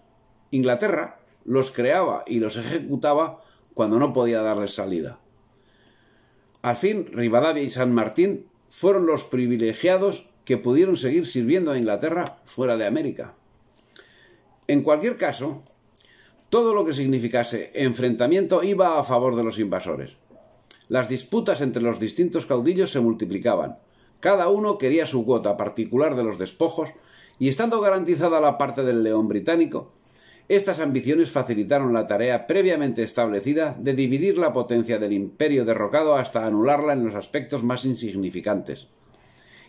Inglaterra los creaba y los ejecutaba cuando no podía darles salida. Al fin, Rivadavia y San Martín fueron los privilegiados que pudieron seguir sirviendo a Inglaterra fuera de América. En cualquier caso, todo lo que significase enfrentamiento iba a favor de los invasores. Las disputas entre los distintos caudillos se multiplicaban. Cada uno quería su cuota particular de los despojos, y estando garantizada la parte del león británico, estas ambiciones facilitaron la tarea previamente establecida de dividir la potencia del imperio derrocado hasta anularla en los aspectos más insignificantes.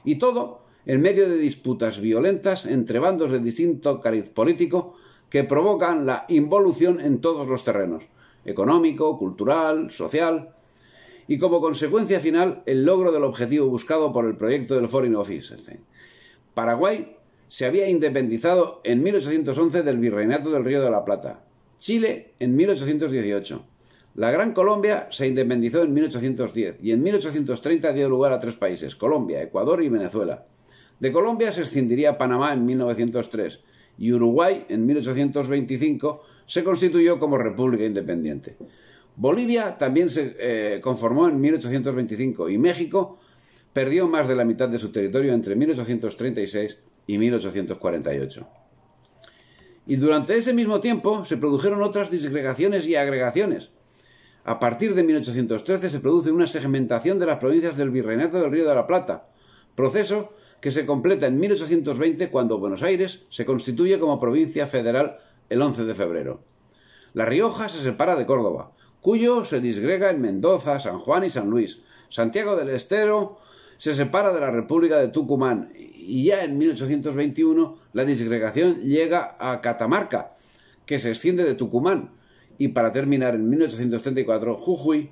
Y todo en medio de disputas violentas entre bandos de distinto cariz político que provocan la involución en todos los terrenos, económico, cultural, social, y como consecuencia final el logro del objetivo buscado por el proyecto del Foreign Office. Paraguay se había independizado en 1811 del Virreinato del Río de la Plata, Chile en 1818. La Gran Colombia se independizó en 1810 y en 1830 dio lugar a tres países, Colombia, Ecuador y Venezuela. De Colombia se escindiría Panamá en 1903 y Uruguay en 1825 se constituyó como República Independiente. Bolivia también se eh, conformó en 1825 y México perdió más de la mitad de su territorio entre 1836 y 1848. Y durante ese mismo tiempo se produjeron otras disgregaciones y agregaciones. A partir de 1813 se produce una segmentación de las provincias del Virreinato del Río de la Plata, proceso que se completa en 1820 cuando Buenos Aires se constituye como provincia federal el 11 de febrero. La Rioja se separa de Córdoba, Cuyo se disgrega en Mendoza, San Juan y San Luis. Santiago del Estero se separa de la República de Tucumán y ya en 1821 la disgregación llega a Catamarca, que se extiende de Tucumán y para terminar en 1834 Jujuy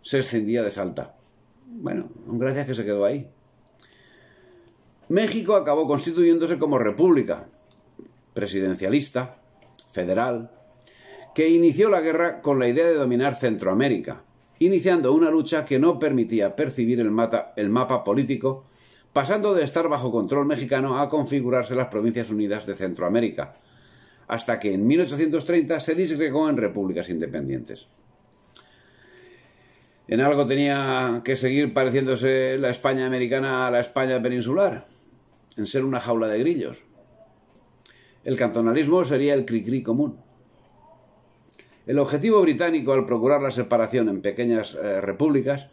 se extendía de Salta. Bueno, gracias que se quedó ahí. México acabó constituyéndose como república presidencialista, federal, que inició la guerra con la idea de dominar Centroamérica, iniciando una lucha que no permitía percibir el, mapa político, pasando de estar bajo control mexicano a configurarse las Provincias Unidas de Centroamérica, hasta que en 1830 se disgregó en repúblicas independientes. En algo tenía que seguir pareciéndose la España americana a la España peninsular en ser una jaula de grillos. El cantonalismo sería el cri-cri común. El objetivo británico al procurar la separación en pequeñas eh, repúblicas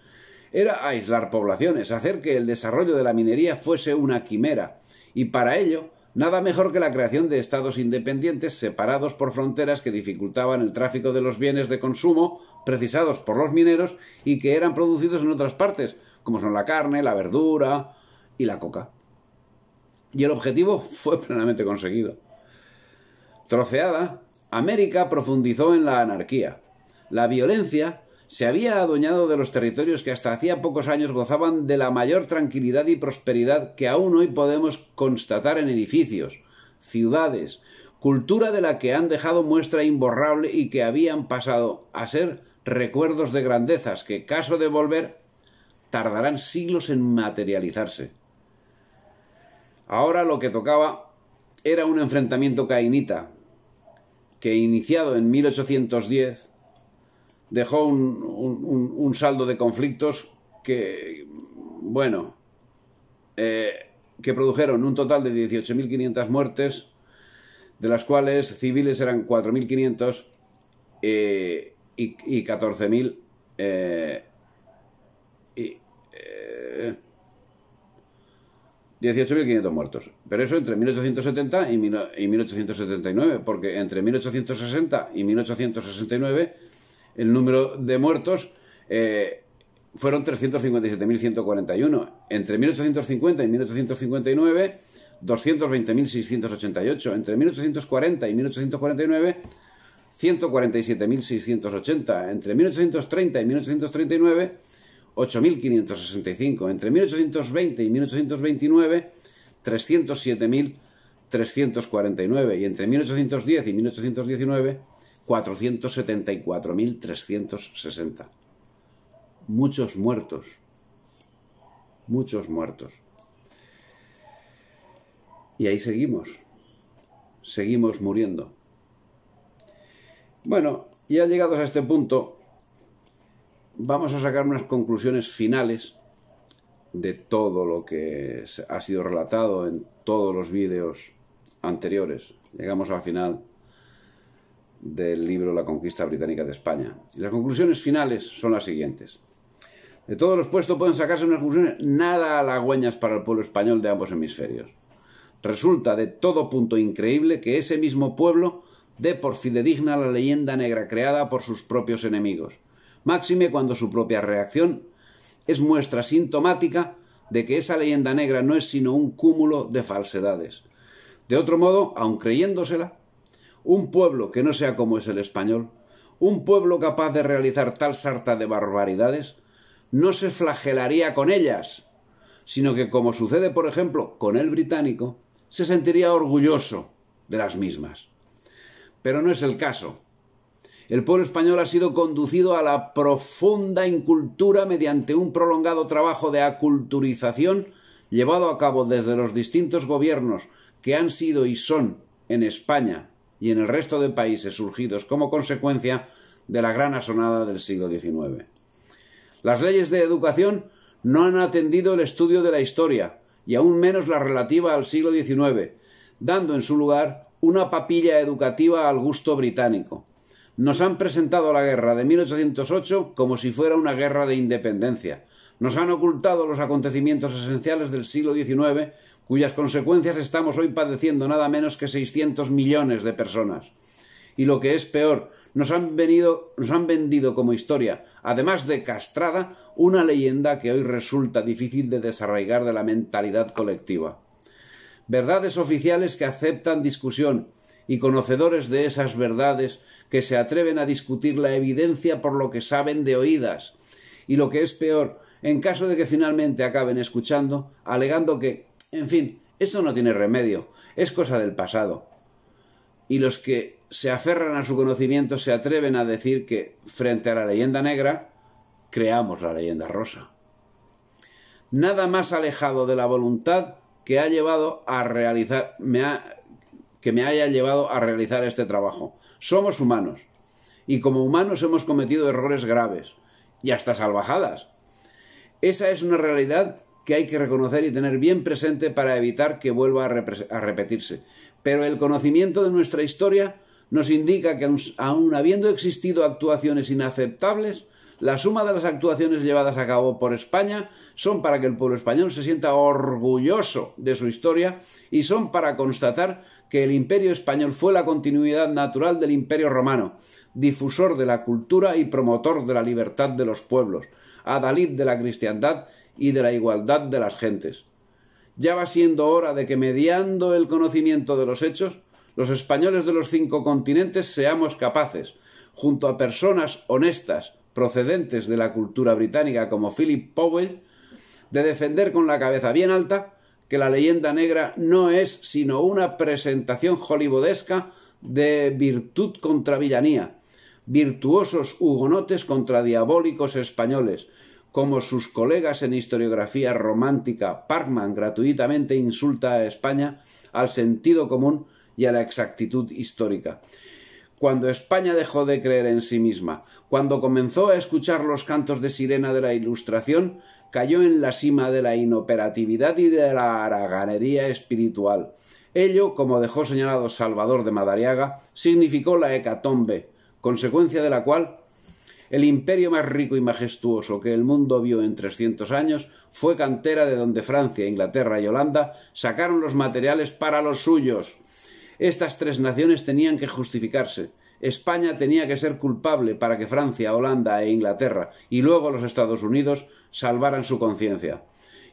era aislar poblaciones, hacer que el desarrollo de la minería fuese una quimera, y para ello nada mejor que la creación de estados independientes separados por fronteras que dificultaban el tráfico de los bienes de consumo precisados por los mineros y que eran producidos en otras partes, como son la carne, la verdura y la coca y el objetivo fue plenamente conseguido. Troceada, América profundizó en la anarquía. La violencia se había adueñado de los territorios que hasta hacía pocos años gozaban de la mayor tranquilidad y prosperidad que aún hoy podemos constatar en edificios, ciudades, cultura de la que han dejado muestra imborrable y que habían pasado a ser recuerdos de grandezas que, caso de volver, tardarán siglos en materializarse. Ahora lo que tocaba era un enfrentamiento cainita, que iniciado en 1810 dejó un, saldo de conflictos que, bueno, eh, que produjeron un total de 18.500 muertes, de las cuales civiles eran 4.500 eh, y, 14.000 18.500 muertos. Pero eso entre 1870 y 1879, porque entre 1860 y 1869 el número de muertos fueron 357.141. Entre 1850 y 1859, 220.688. Entre 1840 y 1849, 147.680. Entre 1830 y 1839, 8.565. Entre 1820 y 1829, 307.349. Y entre 1810 y 1819, 474.360. Muchos muertos. Muchos muertos. Y ahí seguimos. Seguimos muriendo. Bueno, ya llegados a este punto, vamos a sacar unas conclusiones finales de todo lo que ha sido relatado en todos los vídeos anteriores. Llegamos al final del libro La conquista británica de España. Y las conclusiones finales son las siguientes. De todos los puestos pueden sacarse unas conclusiones nada halagüeñas para el pueblo español de ambos hemisferios. Resulta de todo punto increíble que ese mismo pueblo dé por fidedigna la leyenda negra creada por sus propios enemigos máxime cuando su propia reacción es muestra sintomática de que esa leyenda negra no es sino un cúmulo de falsedades. De otro modo, aun creyéndosela, un pueblo que no sea como es el español, un pueblo capaz de realizar tal sarta de barbaridades, no se flagelaría con ellas, sino que, como sucede, por ejemplo, con el británico, se sentiría orgulloso de las mismas. Pero no es el caso, el pueblo español ha sido conducido a la profunda incultura mediante un prolongado trabajo de aculturización llevado a cabo desde los distintos gobiernos que han sido y son en España y en el resto de países surgidos como consecuencia de la gran asonada del siglo XIX. Las leyes de educación no han atendido el estudio de la historia, y aún menos la relativa al siglo XIX, dando en su lugar una papilla educativa al gusto británico. Nos han presentado la guerra de 1808 como si fuera una guerra de independencia. Nos han ocultado los acontecimientos esenciales del siglo XIX, cuyas consecuencias estamos hoy padeciendo nada menos que 600 millones de personas. Y lo que es peor, nos han, venido, nos han vendido como historia, además de castrada, una leyenda que hoy resulta difícil de desarraigar de la mentalidad colectiva. Verdades oficiales que aceptan discusión, y conocedores de esas verdades que se atreven a discutir la evidencia por lo que saben de oídas y lo que es peor, en caso de que finalmente acaben escuchando, alegando que, en fin, eso no tiene remedio, es cosa del pasado. Y los que se aferran a su conocimiento se atreven a decir que, frente a la leyenda negra, creamos la leyenda rosa. Nada más alejado de la voluntad que ha llevado a realizar, me que me haya llevado a realizar este trabajo. Somos humanos y como humanos hemos cometido errores graves y hasta salvajadas. Esa es una realidad que hay que reconocer y tener bien presente para evitar que vuelva a, repetirse. Pero el conocimiento de nuestra historia nos indica que aún aun habiendo existido actuaciones inaceptables, la suma de las actuaciones llevadas a cabo por España son para que el pueblo español se sienta orgulloso de su historia y son para constatar que el imperio español fue la continuidad natural del imperio romano, difusor de la cultura y promotor de la libertad de los pueblos, adalid de la cristiandad y de la igualdad de las gentes. Ya va siendo hora de que, mediando el conocimiento de los hechos, los españoles de los cinco continentes seamos capaces, junto a personas honestas, procedentes de la cultura británica como Philip Powell de defender con la cabeza bien alta que la leyenda negra no es sino una presentación hollywoodesca de virtud contra villanía, virtuosos hugonotes contra diabólicos españoles, como sus colegas en historiografía romántica, Parkman gratuitamente insulta a España al sentido común y a la exactitud histórica. Cuando España dejó de creer en sí misma, cuando comenzó a escuchar los cantos de sirena de la Ilustración, cayó en la cima de la inoperatividad y de la haraganería espiritual. Ello, como dejó señalado Salvador de Madariaga, significó la hecatombe, consecuencia de la cual el imperio más rico y majestuoso que el mundo vio en trescientos años fue cantera de donde Francia, Inglaterra y Holanda sacaron los materiales para los suyos. Estas tres naciones tenían que justificarse, España tenía que ser culpable para que Francia, Holanda e Inglaterra y luego los Estados Unidos salvaran su conciencia.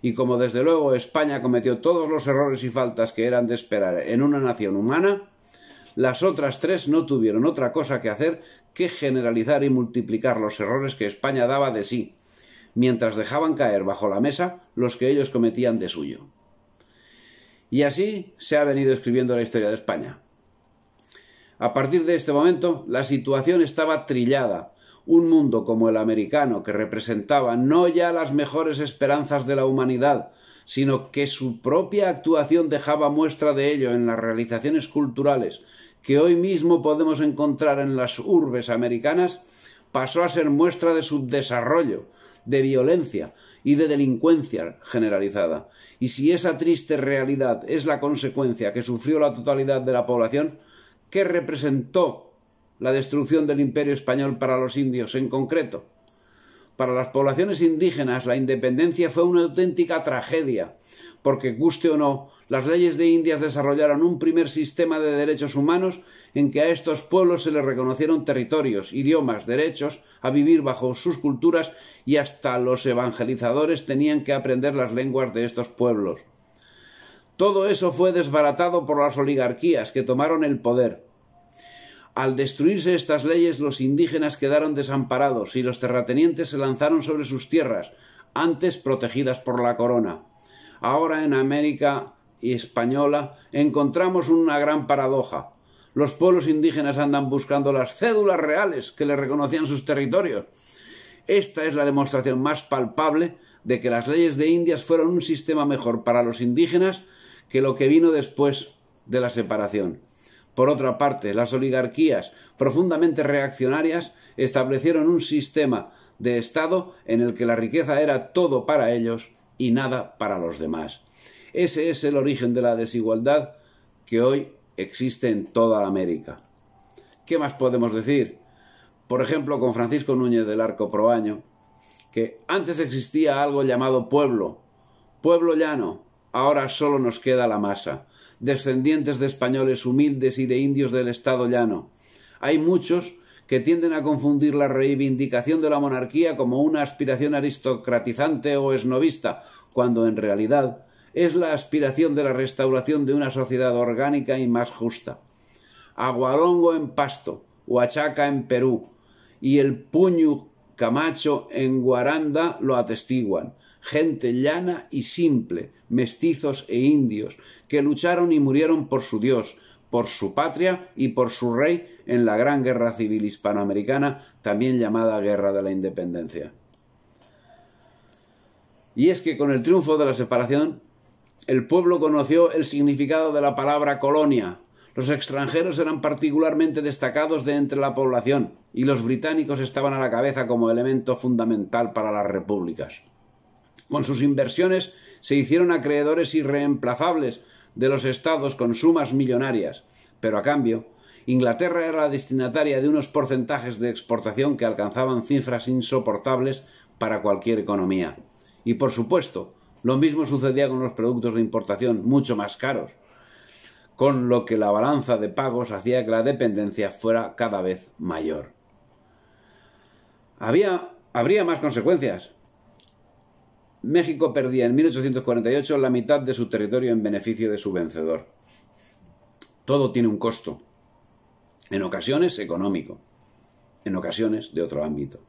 Y como desde luego España cometió todos los errores y faltas que eran de esperar en una nación humana, las otras tres no tuvieron otra cosa que hacer que generalizar y multiplicar los errores que España daba de sí, mientras dejaban caer bajo la mesa los que ellos cometían de suyo. Y así se ha venido escribiendo la historia de España, a partir de este momento, la situación estaba trillada. Un mundo como el americano, que representaba no ya las mejores esperanzas de la humanidad, sino que su propia actuación dejaba muestra de ello en las realizaciones culturales que hoy mismo podemos encontrar en las urbes americanas, pasó a ser muestra de subdesarrollo, de violencia y de delincuencia generalizada. Y si esa triste realidad es la consecuencia que sufrió la totalidad de la población, ¿Qué representó la destrucción del imperio español para los indios en concreto? Para las poblaciones indígenas la independencia fue una auténtica tragedia, porque guste o no, las leyes de Indias desarrollaron un primer sistema de derechos humanos en que a estos pueblos se les reconocieron territorios, idiomas, derechos a vivir bajo sus culturas y hasta los evangelizadores tenían que aprender las lenguas de estos pueblos. Todo eso fue desbaratado por las oligarquías que tomaron el poder. Al destruirse estas leyes los indígenas quedaron desamparados y los terratenientes se lanzaron sobre sus tierras, antes protegidas por la corona. Ahora en América y española encontramos una gran paradoja. Los pueblos indígenas andan buscando las cédulas reales que les reconocían sus territorios. Esta es la demostración más palpable de que las leyes de Indias fueron un sistema mejor para los indígenas que lo que vino después de la separación. Por otra parte, las oligarquías profundamente reaccionarias establecieron un sistema de Estado en el que la riqueza era todo para ellos y nada para los demás. Ese es el origen de la desigualdad que hoy existe en toda América. ¿Qué más podemos decir? Por ejemplo, con Francisco Núñez del Arco Proaño, que antes existía algo llamado pueblo, pueblo llano, Ahora solo nos queda la masa, descendientes de españoles humildes y de indios del estado llano. Hay muchos que tienden a confundir la reivindicación de la monarquía como una aspiración aristocratizante o esnovista, cuando en realidad es la aspiración de la restauración de una sociedad orgánica y más justa. Aguarongo en Pasto, Huachaca en Perú y el Puño Camacho en Guaranda lo atestiguan. Gente llana y simple, mestizos e indios, que lucharon y murieron por su Dios, por su patria y por su rey en la gran guerra civil hispanoamericana, también llamada Guerra de la Independencia. Y es que con el triunfo de la separación, el pueblo conoció el significado de la palabra colonia. Los extranjeros eran particularmente destacados de entre la población, y los británicos estaban a la cabeza como elemento fundamental para las repúblicas. Con sus inversiones se hicieron acreedores irreemplazables de los estados con sumas millonarias, pero a cambio, Inglaterra era la destinataria de unos porcentajes de exportación que alcanzaban cifras insoportables para cualquier economía. Y por supuesto, lo mismo sucedía con los productos de importación mucho más caros, con lo que la balanza de pagos hacía que la dependencia fuera cada vez mayor. habría más consecuencias, México perdía en 1848 la mitad de su territorio en beneficio de su vencedor. Todo tiene un costo, en ocasiones económico, en ocasiones de otro ámbito.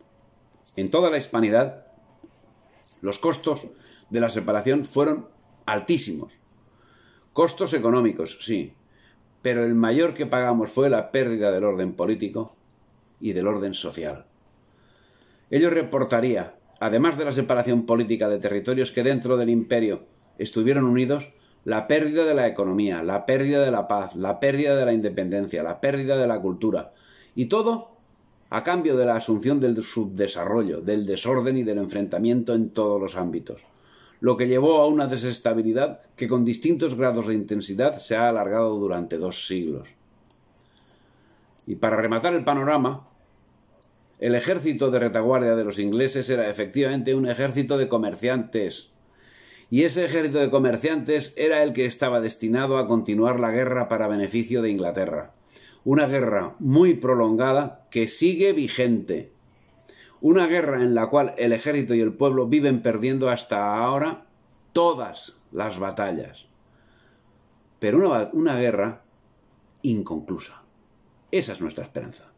En toda la hispanidad, los costos de la separación fueron altísimos. Costos económicos, sí, pero el mayor que pagamos fue la pérdida del orden político y del orden social. Ello reportaría además de la separación política de territorios que dentro del imperio estuvieron unidos, la pérdida de la economía, la pérdida de la paz, la pérdida de la independencia, la pérdida de la cultura, y todo a cambio de la asunción del subdesarrollo, del desorden y del enfrentamiento en todos los ámbitos, lo que llevó a una desestabilidad que con distintos grados de intensidad se ha alargado durante dos siglos. Y para rematar el panorama, el ejército de retaguardia de los ingleses era efectivamente un ejército de comerciantes. Y ese ejército de comerciantes era el que estaba destinado a continuar la guerra para beneficio de Inglaterra. Una guerra muy prolongada que sigue vigente. Una guerra en la cual el ejército y el pueblo viven perdiendo hasta ahora todas las batallas. Pero una, una guerra inconclusa. Esa es nuestra esperanza.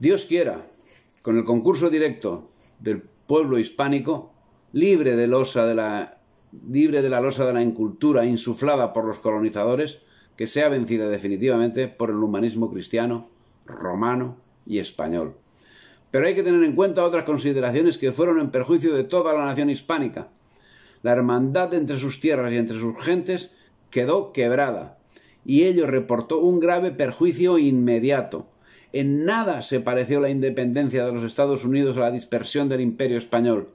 Dios quiera, con el concurso directo del pueblo hispánico, libre de, la losa de la incultura insuflada por los colonizadores, que sea vencida definitivamente por el humanismo cristiano, romano y español. Pero hay que tener en cuenta otras consideraciones que fueron en perjuicio de toda la nación hispánica. La hermandad entre sus tierras y entre sus gentes quedó quebrada, y ello reportó un grave perjuicio inmediato, en nada se pareció la independencia de los Estados Unidos a la dispersión del imperio español,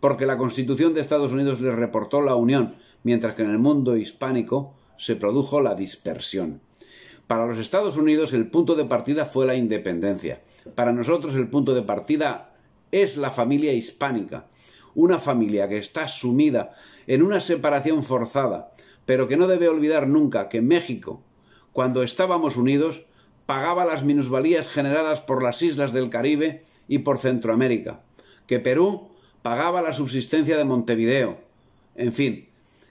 porque la Constitución de Estados Unidos les reportó la unión, mientras que en el mundo hispánico se produjo la dispersión. Para los Estados Unidos el punto de partida fue la independencia. Para nosotros el punto de partida es la familia hispánica, una familia que está sumida en una separación forzada, pero que no debe olvidar nunca que México, cuando estábamos unidos, pagaba las minusvalías generadas por las islas del Caribe y por Centroamérica, que Perú pagaba la subsistencia de Montevideo, en fin,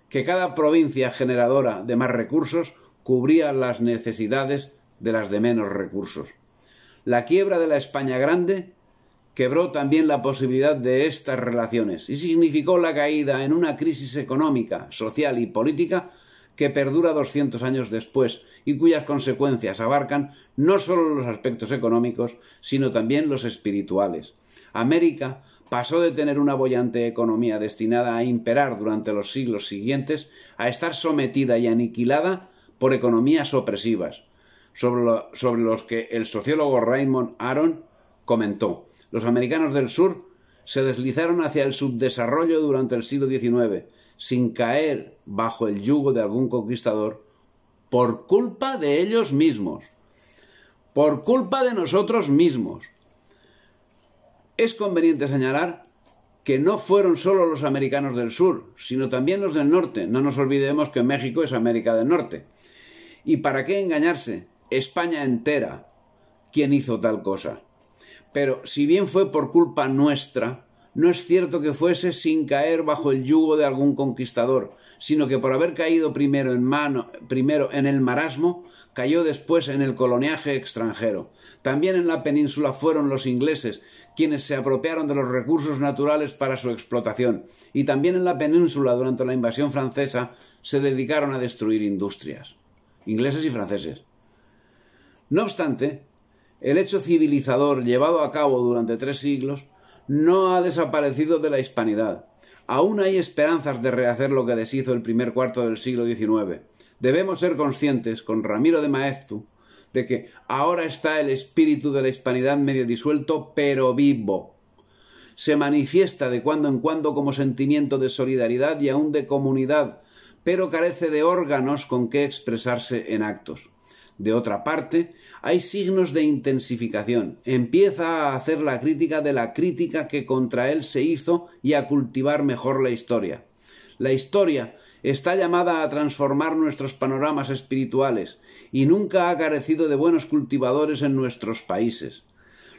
que cada provincia generadora de más recursos cubría las necesidades de las de menos recursos. La quiebra de la España Grande quebró también la posibilidad de estas relaciones y significó la caída en una crisis económica, social y política que perdura 200 años después y cuyas consecuencias abarcan no solo los aspectos económicos, sino también los espirituales. América pasó de tener una bollante economía destinada a imperar durante los siglos siguientes a estar sometida y aniquilada por economías opresivas, sobre, sobre los que el sociólogo Raymond Aron comentó. Los americanos del sur se deslizaron hacia el subdesarrollo durante el siglo XIX, sin caer bajo el yugo de algún conquistador por culpa de ellos mismos, por culpa de nosotros mismos. Es conveniente señalar que no fueron solo los americanos del sur, sino también los del norte. No nos olvidemos que México es América del Norte. ¿Y para qué engañarse? España entera, quien hizo tal cosa. Pero si bien fue por culpa nuestra, no es cierto que fuese sin caer bajo el yugo de algún conquistador, sino que por haber caído primero en, mano, primero en el marasmo, cayó después en el coloniaje extranjero. También en la península fueron los ingleses quienes se apropiaron de los recursos naturales para su explotación, y también en la península durante la invasión francesa se dedicaron a destruir industrias. Ingleses y franceses. No obstante, el hecho civilizador llevado a cabo durante tres siglos no ha desaparecido de la hispanidad. Aún hay esperanzas de rehacer lo que deshizo el primer cuarto del siglo XIX. Debemos ser conscientes, con Ramiro de Maeztu, de que ahora está el espíritu de la hispanidad medio disuelto, pero vivo. Se manifiesta de cuando en cuando como sentimiento de solidaridad y aún de comunidad, pero carece de órganos con que expresarse en actos. De otra parte, hay signos de intensificación. Empieza a hacer la crítica de la crítica que contra él se hizo y a cultivar mejor la historia. La historia está llamada a transformar nuestros panoramas espirituales y nunca ha carecido de buenos cultivadores en nuestros países.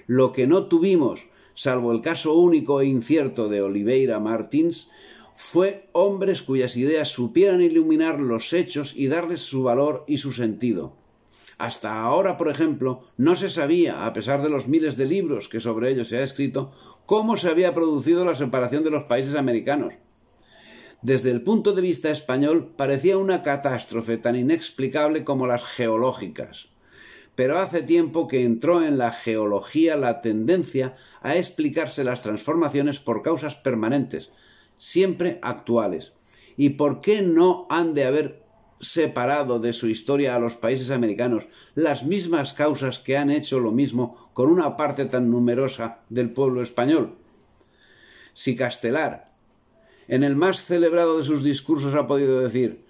Lo que no tuvimos, salvo el caso único e incierto de Oliveira Martins, fue hombres cuyas ideas supieran iluminar los hechos y darles su valor y su sentido. Hasta ahora, por ejemplo, no se sabía, a pesar de los miles de libros que sobre ello se ha escrito, cómo se había producido la separación de los países americanos. Desde el punto de vista español parecía una catástrofe tan inexplicable como las geológicas. Pero hace tiempo que entró en la geología la tendencia a explicarse las transformaciones por causas permanentes, siempre actuales. ¿Y por qué no han de haber separado de su historia a los países americanos las mismas causas que han hecho lo mismo con una parte tan numerosa del pueblo español. Si Castelar, en el más celebrado de sus discursos, ha podido decir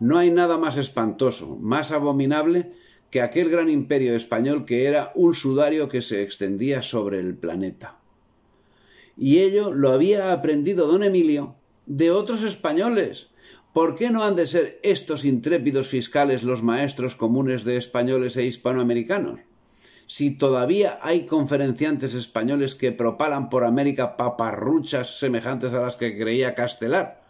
no hay nada más espantoso, más abominable que aquel gran imperio español que era un sudario que se extendía sobre el planeta. Y ello lo había aprendido don Emilio de otros españoles, ¿Por qué no han de ser estos intrépidos fiscales los maestros comunes de españoles e hispanoamericanos? Si todavía hay conferenciantes españoles que propalan por América paparruchas semejantes a las que creía Castelar.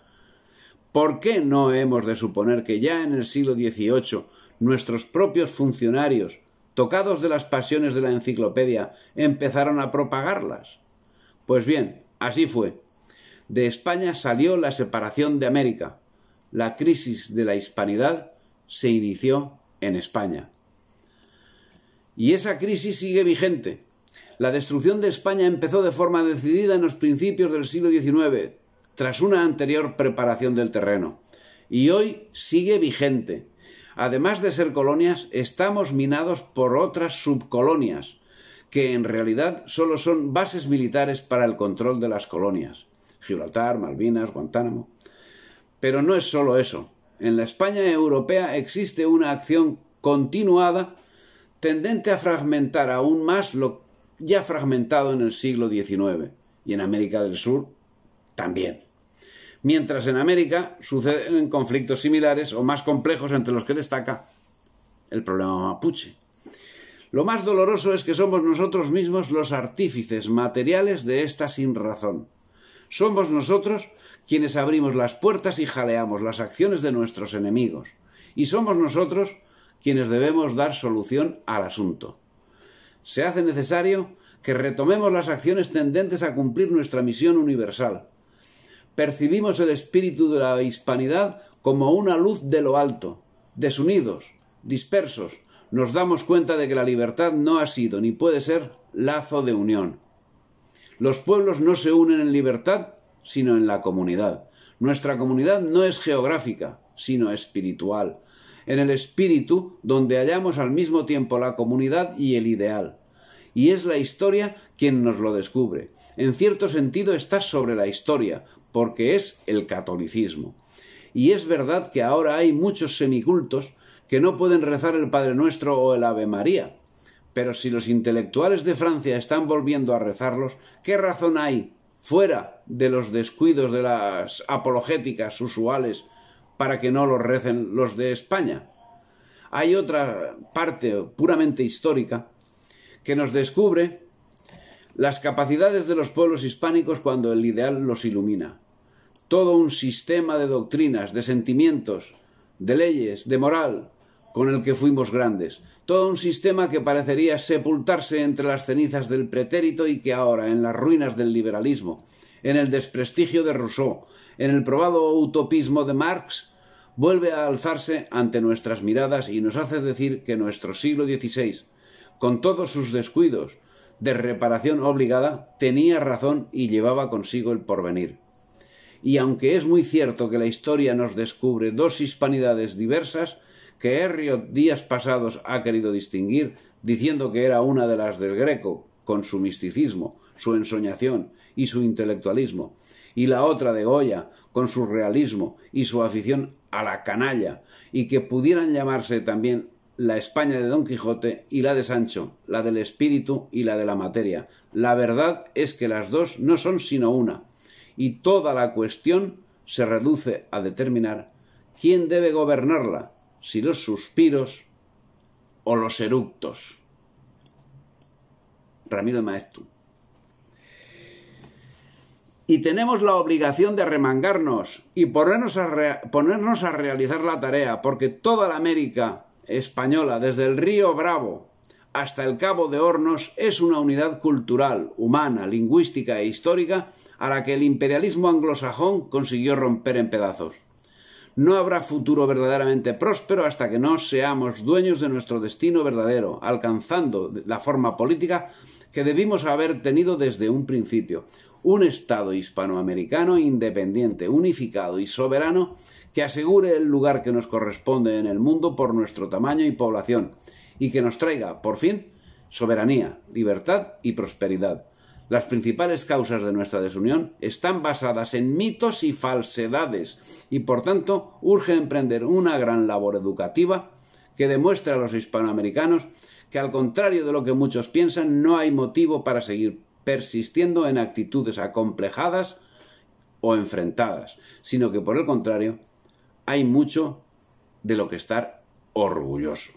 ¿Por qué no hemos de suponer que ya en el siglo XVIII nuestros propios funcionarios, tocados de las pasiones de la enciclopedia, empezaron a propagarlas? Pues bien, así fue. De España salió la separación de América, la crisis de la hispanidad se inició en España. Y esa crisis sigue vigente. La destrucción de España empezó de forma decidida en los principios del siglo XIX, tras una anterior preparación del terreno. Y hoy sigue vigente. Además de ser colonias, estamos minados por otras subcolonias, que en realidad solo son bases militares para el control de las colonias. Gibraltar, Malvinas, Guantánamo. Pero no es solo eso. En la España europea existe una acción continuada tendente a fragmentar aún más lo ya fragmentado en el siglo XIX y en América del Sur también. Mientras en América suceden conflictos similares o más complejos entre los que destaca el problema mapuche. Lo más doloroso es que somos nosotros mismos los artífices materiales de esta sin razón. Somos nosotros quienes abrimos las puertas y jaleamos las acciones de nuestros enemigos, y somos nosotros quienes debemos dar solución al asunto. Se hace necesario que retomemos las acciones tendentes a cumplir nuestra misión universal. Percibimos el espíritu de la hispanidad como una luz de lo alto, desunidos, dispersos, nos damos cuenta de que la libertad no ha sido ni puede ser lazo de unión. Los pueblos no se unen en libertad sino en la comunidad. Nuestra comunidad no es geográfica, sino espiritual. En el espíritu, donde hallamos al mismo tiempo la comunidad y el ideal. Y es la historia quien nos lo descubre. En cierto sentido está sobre la historia, porque es el catolicismo. Y es verdad que ahora hay muchos semicultos que no pueden rezar el Padre Nuestro o el Ave María. Pero si los intelectuales de Francia están volviendo a rezarlos, ¿qué razón hay fuera de los descuidos de las apologéticas usuales para que no los recen los de España. Hay otra parte puramente histórica que nos descubre las capacidades de los pueblos hispánicos cuando el ideal los ilumina. Todo un sistema de doctrinas, de sentimientos, de leyes, de moral, con el que fuimos grandes, todo un sistema que parecería sepultarse entre las cenizas del pretérito y que ahora, en las ruinas del liberalismo, en el desprestigio de Rousseau, en el probado utopismo de Marx, vuelve a alzarse ante nuestras miradas y nos hace decir que nuestro siglo XVI, con todos sus descuidos de reparación obligada, tenía razón y llevaba consigo el porvenir. Y aunque es muy cierto que la historia nos descubre dos hispanidades diversas, que Herriot días pasados ha querido distinguir, diciendo que era una de las del Greco, con su misticismo, su ensoñación y su intelectualismo, y la otra de Goya, con su realismo y su afición a la canalla, y que pudieran llamarse también la España de Don Quijote y la de Sancho, la del espíritu y la de la materia. La verdad es que las dos no son sino una, y toda la cuestión se reduce a determinar quién debe gobernarla, si los suspiros o los eructos. Ramiro Maestu. Y tenemos la obligación de remangarnos y ponernos a, ponernos a realizar la tarea, porque toda la América española, desde el río Bravo hasta el Cabo de Hornos, es una unidad cultural, humana, lingüística e histórica a la que el imperialismo anglosajón consiguió romper en pedazos. No habrá futuro verdaderamente próspero hasta que no seamos dueños de nuestro destino verdadero, alcanzando la forma política que debimos haber tenido desde un principio, un Estado hispanoamericano independiente, unificado y soberano que asegure el lugar que nos corresponde en el mundo por nuestro tamaño y población, y que nos traiga, por fin, soberanía, libertad y prosperidad. Las principales causas de nuestra desunión están basadas en mitos y falsedades y por tanto urge emprender una gran labor educativa que demuestre a los hispanoamericanos que al contrario de lo que muchos piensan no hay motivo para seguir persistiendo en actitudes acomplejadas o enfrentadas, sino que por el contrario hay mucho de lo que estar orgulloso.